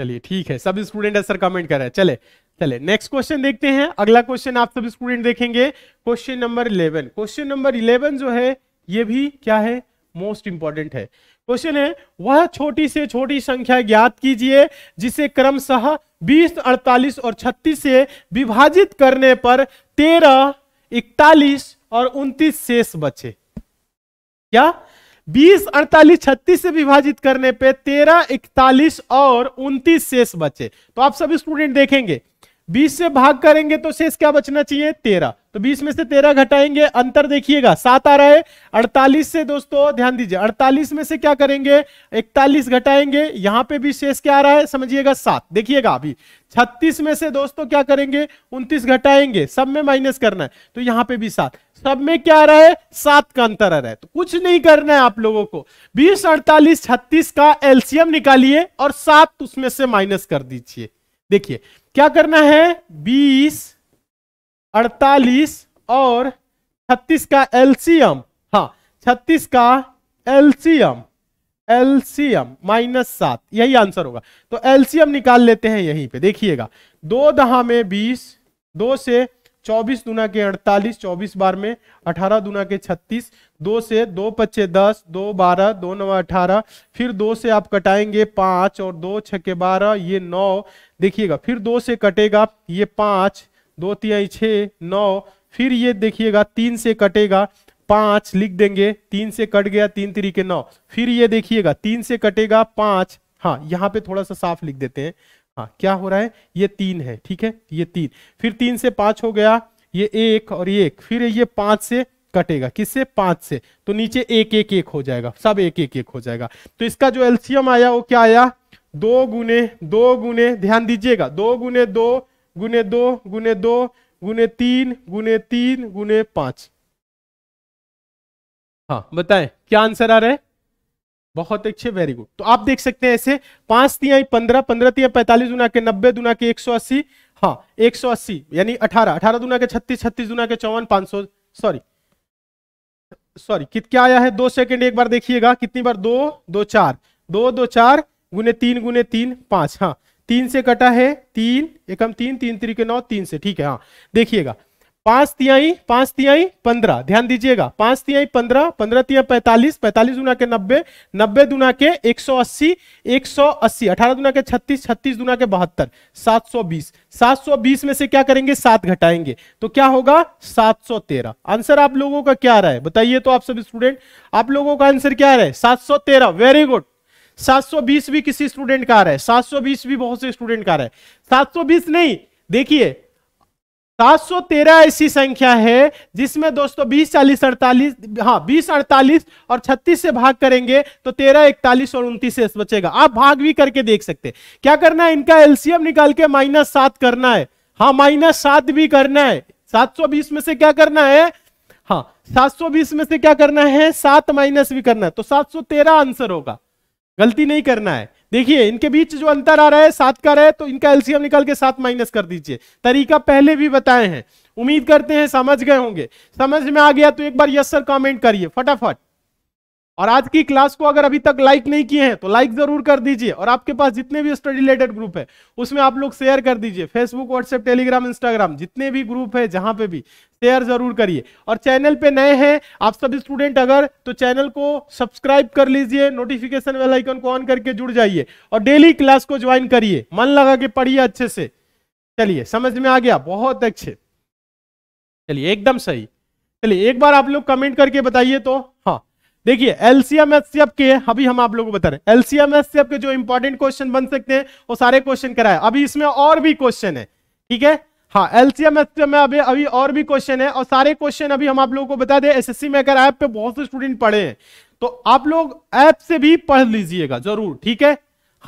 चलिए ठीक है सब स्टूडेंट असर कमेंट कर रहे हैं चले चले नेक्स्ट क्वेश्चन देखते हैं अगला क्वेश्चन आप सब स्टूडेंट देखेंगे question number eleven question number eleven जो है ये भी क्या है मोस्ट इंपॉर्टेंट है क्वेश्चन है वह छोटी से छोटी संख्या ज्ञात कीजिए जिसे क्रमशः 20, 48 और 36 से विभाजित करने पर 13, 41 और 29 शेष बचे क्या बीस अड़तालीस छत्तीस से विभाजित करने पे तेरह इकतालीस और उनतीस शेष बचे तो आप सभी स्टूडेंट देखेंगे बीस से भाग करेंगे तो शेष क्या बचना चाहिए तेरह तो बीस में से तेरह घटाएंगे अंतर देखिएगा सात आ रहा है अड़तालीस से दोस्तों ध्यान दीजिए अड़तालीस में से क्या करेंगे इकतालीस घटाएंगे यहां पे भी शेष क्या आ रहा है समझिएगा सात देखिएगा अभी छत्तीस में से दोस्तों क्या करेंगे उनतीस घटाएंगे सब में माइनस करना है तो यहां पे भी सात सब में क्या रहा है सात का अंतर आ रहा है तो कुछ नहीं करना है आप लोगों को बीस अड़तालीस छत्तीस का एलसीएम निकालिए और सात उसमें से माइनस कर दीजिए देखिए क्या करना है बीस अड़तालीस और छत्तीस का एलसीएम हाँ छत्तीस का एलसीएम एलसीएम माइनस सात यही आंसर होगा तो एलसीएम निकाल लेते हैं यहीं पे देखिएगा दो दहा में बीस दो से चौबीस दुना के अड़तालीस चौबीस बार में अठारह दुना के छत्तीस दो से दो पच्चे दस दो बारह दो नवा अठारह फिर दो से आप कटाएंगे पांच और दो छके बारह ये नौ देखिएगा फिर दो से कटेगा ये पांच दो तिहाई छः नौ फिर ये देखिएगा तीन से कटेगा पांच लिख देंगे तीन से कट गया तीन तरीके नौ फिर ये देखिएगा तीन से कटेगा पांच हाँ यहाँ पे थोड़ा सा साफ लिख देते हैं हाँ क्या हो रहा है ये तीन है ठीक है ये तीन फिर तीन से पांच हो गया ये एक और ये एक फिर ये पांच से कटेगा किससे पांच से तो नीचे एक एक एक हो जाएगा सब एक एक एक हो जाएगा तो इसका जो एल्सियम आया वो क्या आया दो गुने दो गुने ध्यान दीजिएगा दो गुने दो गुने दो गुने दो गुने तीन गुने तीन गुने पांच हाँ बताएं क्या आंसर आ रहा है बहुत अच्छे वेरी गुड तो आप देख सकते हैं ऐसे पांच तिया पंद्रह पंद्रह तिया पैंतालीस दुना के नब्बे दुना के एक सौ अस्सी हाँ एक सौ अस्सी यानी अठारह अठारह दुना के छत्तीस छत्तीस दुना के चौवन पांच सौ सॉरी सॉरी कित क्या आया है दो सेकंड एक बार देखिएगा कितनी बार दो दो चार दो दो चार गुने तीन गुने तीन पांच हाँ तीन से कटा है तीन एकम तीन तीन तरीके नौ तीन से ठीक है हाँ देखिएगा पांच तिहाई पांच तिहाई पंद्रह ध्यान दीजिएगा पांच तिहाई पंद्रह पंद्रह तिया पैंतालीस पैंतालीस दुना के नब्बे नब्बे दुना के एक सौ अस्सी एक सौ अस्सी अठारह दुना के छत्तीस छत्तीस दुना के बहत्तर सात सौ बीस सात सौ बीस में से क्या करेंगे सात घटाएंगे तो क्या होगा सात सौ तेरह आंसर आप लोगों का क्या रहा है बताइए तो आप सब स्टूडेंट आप लोगों का आंसर क्या रहा है सात सौ तेरह वेरी गुड 720 भी किसी स्टूडेंट का आ रहा है 720 भी बहुत से स्टूडेंट का आ रहा है 720 नहीं देखिए सात सौ तेरह ऐसी संख्या है जिसमें दोस्तों बीस चालीस अड़तालीस हाँ बीस अड़तालीस और छत्तीस से भाग करेंगे तो तेरह इकतालीस और उनतीस से बचेगा आप भाग भी करके देख सकते हैं क्या करना है इनका एलसीएम निकाल के माइनस सात करना है हाँ माइनस सात भी करना है सात सौ बीस में से क्या करना है हाँ सात सौ बीस में से क्या करना है सात माइनस भी करना है तो सात सौ तेरह आंसर होगा गलती नहीं करना है देखिए इनके बीच जो अंतर आ रहा है सात का रहा है तो इनका एलसीएम निकाल के सात माइनस कर दीजिए तरीका पहले भी बताए हैं उम्मीद करते हैं समझ गए होंगे समझ में आ गया तो एक बार यस सर कमेंट करिए फटाफट और आज की क्लास को अगर अभी तक लाइक नहीं किए हैं तो लाइक जरूर कर दीजिए और आपके पास जितने भी स्टडी रिलेटेड ग्रुप है उसमें आप लोग शेयर कर दीजिए फेसबुक व्हाट्सएप टेलीग्राम इंस्टाग्राम जितने भी ग्रुप है जहां पे भी शेयर जरूर करिए और चैनल पे नए हैं आप सभी स्टूडेंट अगर तो चैनल को सब्सक्राइब कर लीजिए नोटिफिकेशन वेलाइकन आइकन को ऑन करके जुड़ जाइए और डेली क्लास को ज्वाइन करिए मन लगा के पढ़िए अच्छे से चलिए समझ में आ गया बहुत अच्छे चलिए एकदम सही चलिए एक बार आप लोग कमेंट करके बताइए तो देखिए एलसीएम एचसीएफ के अभी हम आप लोगों को बता रहे हैं एलसीएम एचसीएफ के जो इंपॉर्टेंट क्वेश्चन बन सकते हैं वो सारे क्वेश्चन कराए अभी इसमें और भी क्वेश्चन है ठीक है हाँ एलसीएम एचसीएम में अभी अभी और भी क्वेश्चन है और सारे क्वेश्चन अभी हम आप लोगों को बता दें में मेकर ऐप पे बहुत से स्टूडेंट पढ़े हैं तो आप लोग ऐप से भी पढ़ लीजिएगा जरूर ठीक है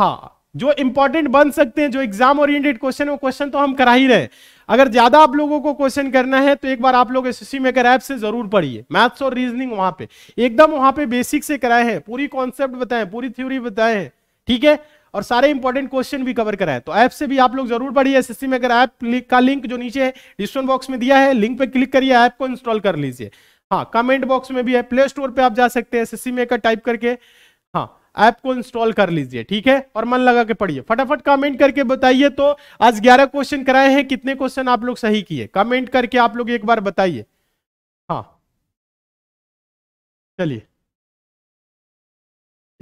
हाँ जो इंपॉर्टेंट बन सकते हैं जो एग्जाम ओरिएंटेड क्वेश्चन वो क्वेश्चन तो हम करा ही रहे अगर ज्यादा आप लोगों को क्वेश्चन करना है तो एक बार आप लोग एसएससी मेकर ऐप से जरूर पढ़िए मैथ्स और रीजनिंग वहां पे एकदम वहां पे बेसिक से कराए हैं पूरी कॉन्सेप्ट बताए पूरी थ्योरी बताए हैं ठीक है और सारे इंपॉर्टेंट क्वेश्चन भी कवर कराए तो ऐप से भी आप लोग जरूर पढ़िए एस एस मेकर ऐप का लिंक जो नीचे है डिस्क्रिप्शन बॉक्स में दिया है लिंक पर क्लिक करिए ऐप को इंस्टॉल कर लीजिए हाँ कमेंट बॉक्स में भी है प्ले स्टोर पर आप जा सकते हैं एस एस मेकर टाइप करके ऐप को इंस्टॉल कर लीजिए ठीक है और मन लगा के पढ़िए फटाफट कमेंट करके बताइए तो आज 11 क्वेश्चन कराए हैं कितने क्वेश्चन आप लोग सही किए कमेंट करके आप लोग एक बार बताइए हाँ चलिए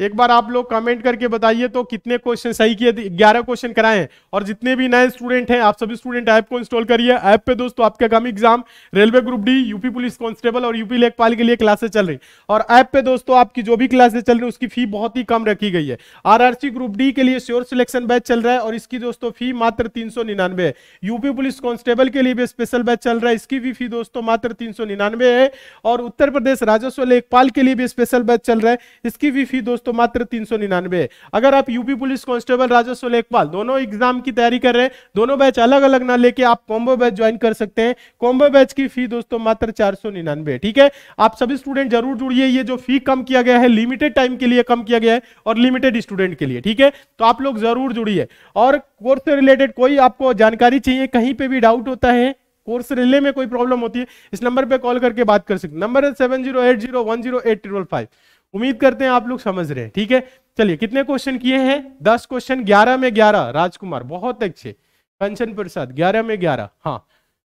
एक बार आप लोग कमेंट करके बताइए तो कितने क्वेश्चन सही किए ग्यारह क्वेश्चन कराए और जितने भी नए स्टूडेंट हैं आप सभी स्टूडेंट ऐप को इंस्टॉल करिए ऐप पे दोस्तों आपके कम exam railway group D UP police constable और यूपी लेखपाल के लिए क्लासेस चल रही और ऐप पे दोस्तों आपकी जो भी क्लासेस चल रही है उसकी फी बहुत ही कम रखी गई है आर ग्रुप डी के लिए श्योर सिलेक्शन बैच चल रहा है और इसकी दोस्तों फी मात्र तीन है यूपी पुलिस कांस्टेबल के लिए भी स्पेशल बैच चल रहा है इसकी भी फी दोस्तों मात्र तीन है और उत्तर प्रदेश राजस्व लेखपाल के लिए भी स्पेशल बैच चल रहा है इसकी भी फी दोस्तों तो मात्र तीन सौ निन्यानवे अगर आप यूपी पुलिस कांस्टेबल राजस्व लेखपाल दोनों एग्जाम की तैयारी कर रहे हैं दोनों बैच अलग अलग ना लेके आप कॉम्बो बैच ज्वाइन कर सकते हैं कॉम्बो बैच की फी दोस्तों मात्र चार सौ निन्यानवे ठीक है आप सभी स्टूडेंट जरूर जुड़िए ये जो फी कम किया गया है लिमिटेड टाइम के लिए कम किया गया है और लिमिटेड स्टूडेंट के लिए ठीक है तो आप लोग जरूर जुड़िए और कोर्स से रिलेटेड कोई आपको जानकारी चाहिए कहीं पे भी डाउट होता है कोर्स रिले में कोई प्रॉब्लम होती है इस नंबर पे कॉल करके बात कर सकते हैं नंबर है seven zero eight zero one zero eight triple five उम्मीद करते हैं आप लोग समझ रहे हैं ठीक है चलिए कितने क्वेश्चन किए हैं दस क्वेश्चन ग्यारह में ग्यारह राजकुमार बहुत अच्छे कंचन प्रसाद ग्यारह में ग्यारह हाँ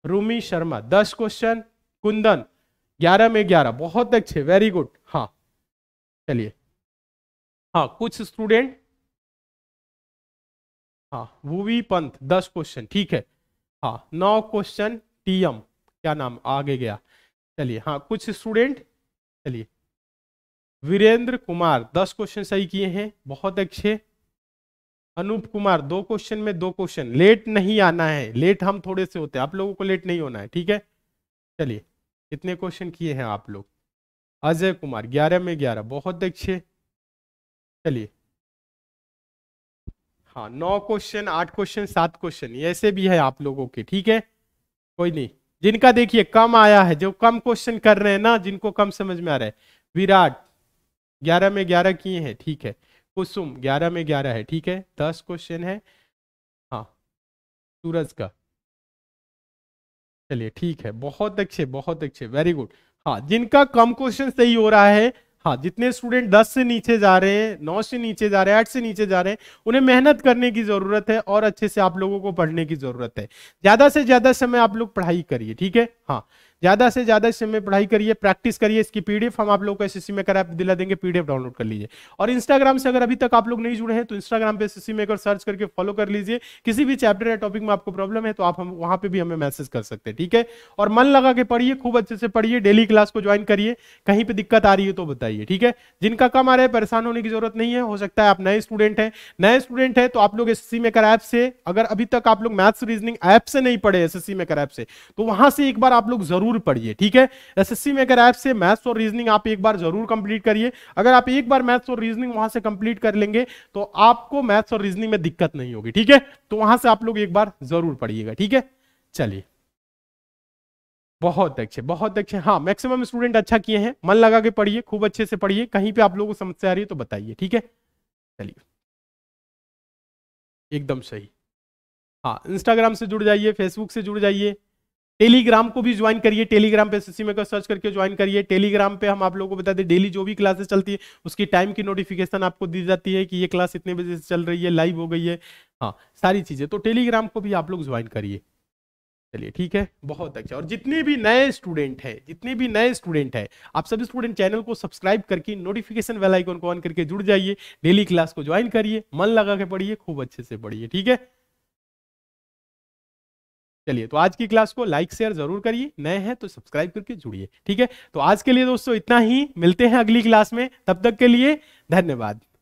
रूमी शर्मा दस क्वेश्चन कुंदन ग्यारह में ग्यारह बहुत अच्छे वेरी गुड हाँ चलिए हाँ कुछ स्टूडेंट हाँ वूवी पंथ दस क्वेश्चन ठीक है हाँ नौ क्वेश्चन टीएम क्या नाम आगे गया चलिए हाँ कुछ स्टूडेंट चलिए वीरेंद्र कुमार दस क्वेश्चन सही किए हैं बहुत अच्छे अनूप कुमार दो क्वेश्चन में दो क्वेश्चन लेट नहीं आना है लेट हम थोड़े से होते हैं आप लोगों को लेट नहीं होना है ठीक है चलिए कितने क्वेश्चन किए हैं आप लोग अजय कुमार ग्यारह में ग्यारह बहुत अच्छे चलिए हाँ नौ क्वेश्चन आठ क्वेश्चन सात क्वेश्चन ऐसे भी है आप लोगों के ठीक है कोई नहीं जिनका देखिए कम आया है जो कम क्वेश्चन कर रहे हैं ना जिनको कम समझ में आ रहा है विराट ग्यारह में ग्यारह किए हैं ठीक है कुसुम ग्यारह में ग्यारह है ठीक है दस क्वेश्चन है हाँ सूरज का चलिए ठीक है बहुत अच्छे बहुत अच्छे वेरी गुड हाँ जिनका कम क्वेश्चन सही हो रहा है हाँ जितने स्टूडेंट दस से नीचे जा रहे हैं नौ से नीचे जा रहे हैं आठ से नीचे जा रहे हैं उन्हें मेहनत करने की जरूरत है और अच्छे से आप लोगों को पढ़ने की जरूरत है ज्यादा से ज्यादा समय आप लोग पढ़ाई करिए ठीक है हाँ ज्यादा से ज्यादा इस समय पढ़ाई करिए प्रैक्टिस करिए इसकी पीडीएफ हम आप लोग को एस में करा दिला देंगे पीडीएफ डाउनलोड कर लीजिए और इंस्टाग्राम से अगर अभी तक आप लोग नहीं जुड़े हैं तो इंस्टाग्राम पे एस में अगर सर्च करके फॉलो कर लीजिए किसी भी चैप्टर या टॉपिक में आपको प्रॉब्लम है तो आप हम वहां पे भी हमें मैसेज कर सकते हैं ठीक है और मन लगा के पढ़िए खूब अच्छे से पढ़िए डेली क्लास को ज्वाइन करिए कहीं पर दिक्कत आ रही है तो बताइए ठीक है जिनका कम आ रहा है परेशान होने की जरूरत नहीं है हो सकता है आप नए स्टूडेंट हैं नए स्टूडेंट है तो आप लोग एसएससी मेकर ऐप से अगर अभी तक आप लोग मैथ्स रीजनिंग ऐप से नहीं पढ़े एसएससी मेकर ऐप से तो वहां से एक बार आप लोग जरूर जरूर पढ़िए ठीक है एसएससी अगर ऐप से मैथ्स और रीजनिंग आप एक बार जरूर कंप्लीट करिए अगर आप एक बार मैथ्स और रीजनिंग वहां से कंप्लीट कर लेंगे तो आपको मैथ्स और रीजनिंग में दिक्कत नहीं होगी ठीक है तो वहां से आप लोग एक बार जरूर पढ़िएगा ठीक है चलिए बहुत अच्छे बहुत अच्छे हाँ मैक्सिमम स्टूडेंट अच्छा किए हैं मन लगा के पढ़िए खूब अच्छे से पढ़िए कहीं पे आप लोगों को समस्या आ रही है तो बताइए ठीक है चलिए एकदम सही हाँ इंस्टाग्राम से जुड़ जाइए फेसबुक से जुड़ जाइए टेलीग्राम को भी ज्वाइन करिए टेलीग्राम पे सीसी में सर्च करके ज्वाइन करिए टेलीग्राम पे हम आप लोगों को बता दें डेली जो भी क्लासेस चलती है उसकी टाइम की नोटिफिकेशन आपको दी जाती है कि ये क्लास इतने बजे से चल रही है लाइव हो गई है हाँ सारी चीज़ें तो टेलीग्राम को भी आप लोग ज्वाइन करिए चलिए ठीक है बहुत अच्छा और जितने भी नए स्टूडेंट हैं जितने भी नए स्टूडेंट हैं आप सभी स्टूडेंट चैनल को सब्सक्राइब करके नोटिफिकेशन वेलाइकॉन को ऑन करके जुड़ जाइए डेली क्लास को ज्वाइन करिए मन लगा के पढ़िए खूब अच्छे से पढ़िए ठीक है चलिए तो आज की क्लास को लाइक शेयर जरूर करिए नए हैं तो सब्सक्राइब करके जुड़िए ठीक है तो आज के लिए दोस्तों इतना ही मिलते हैं अगली क्लास में तब तक के लिए धन्यवाद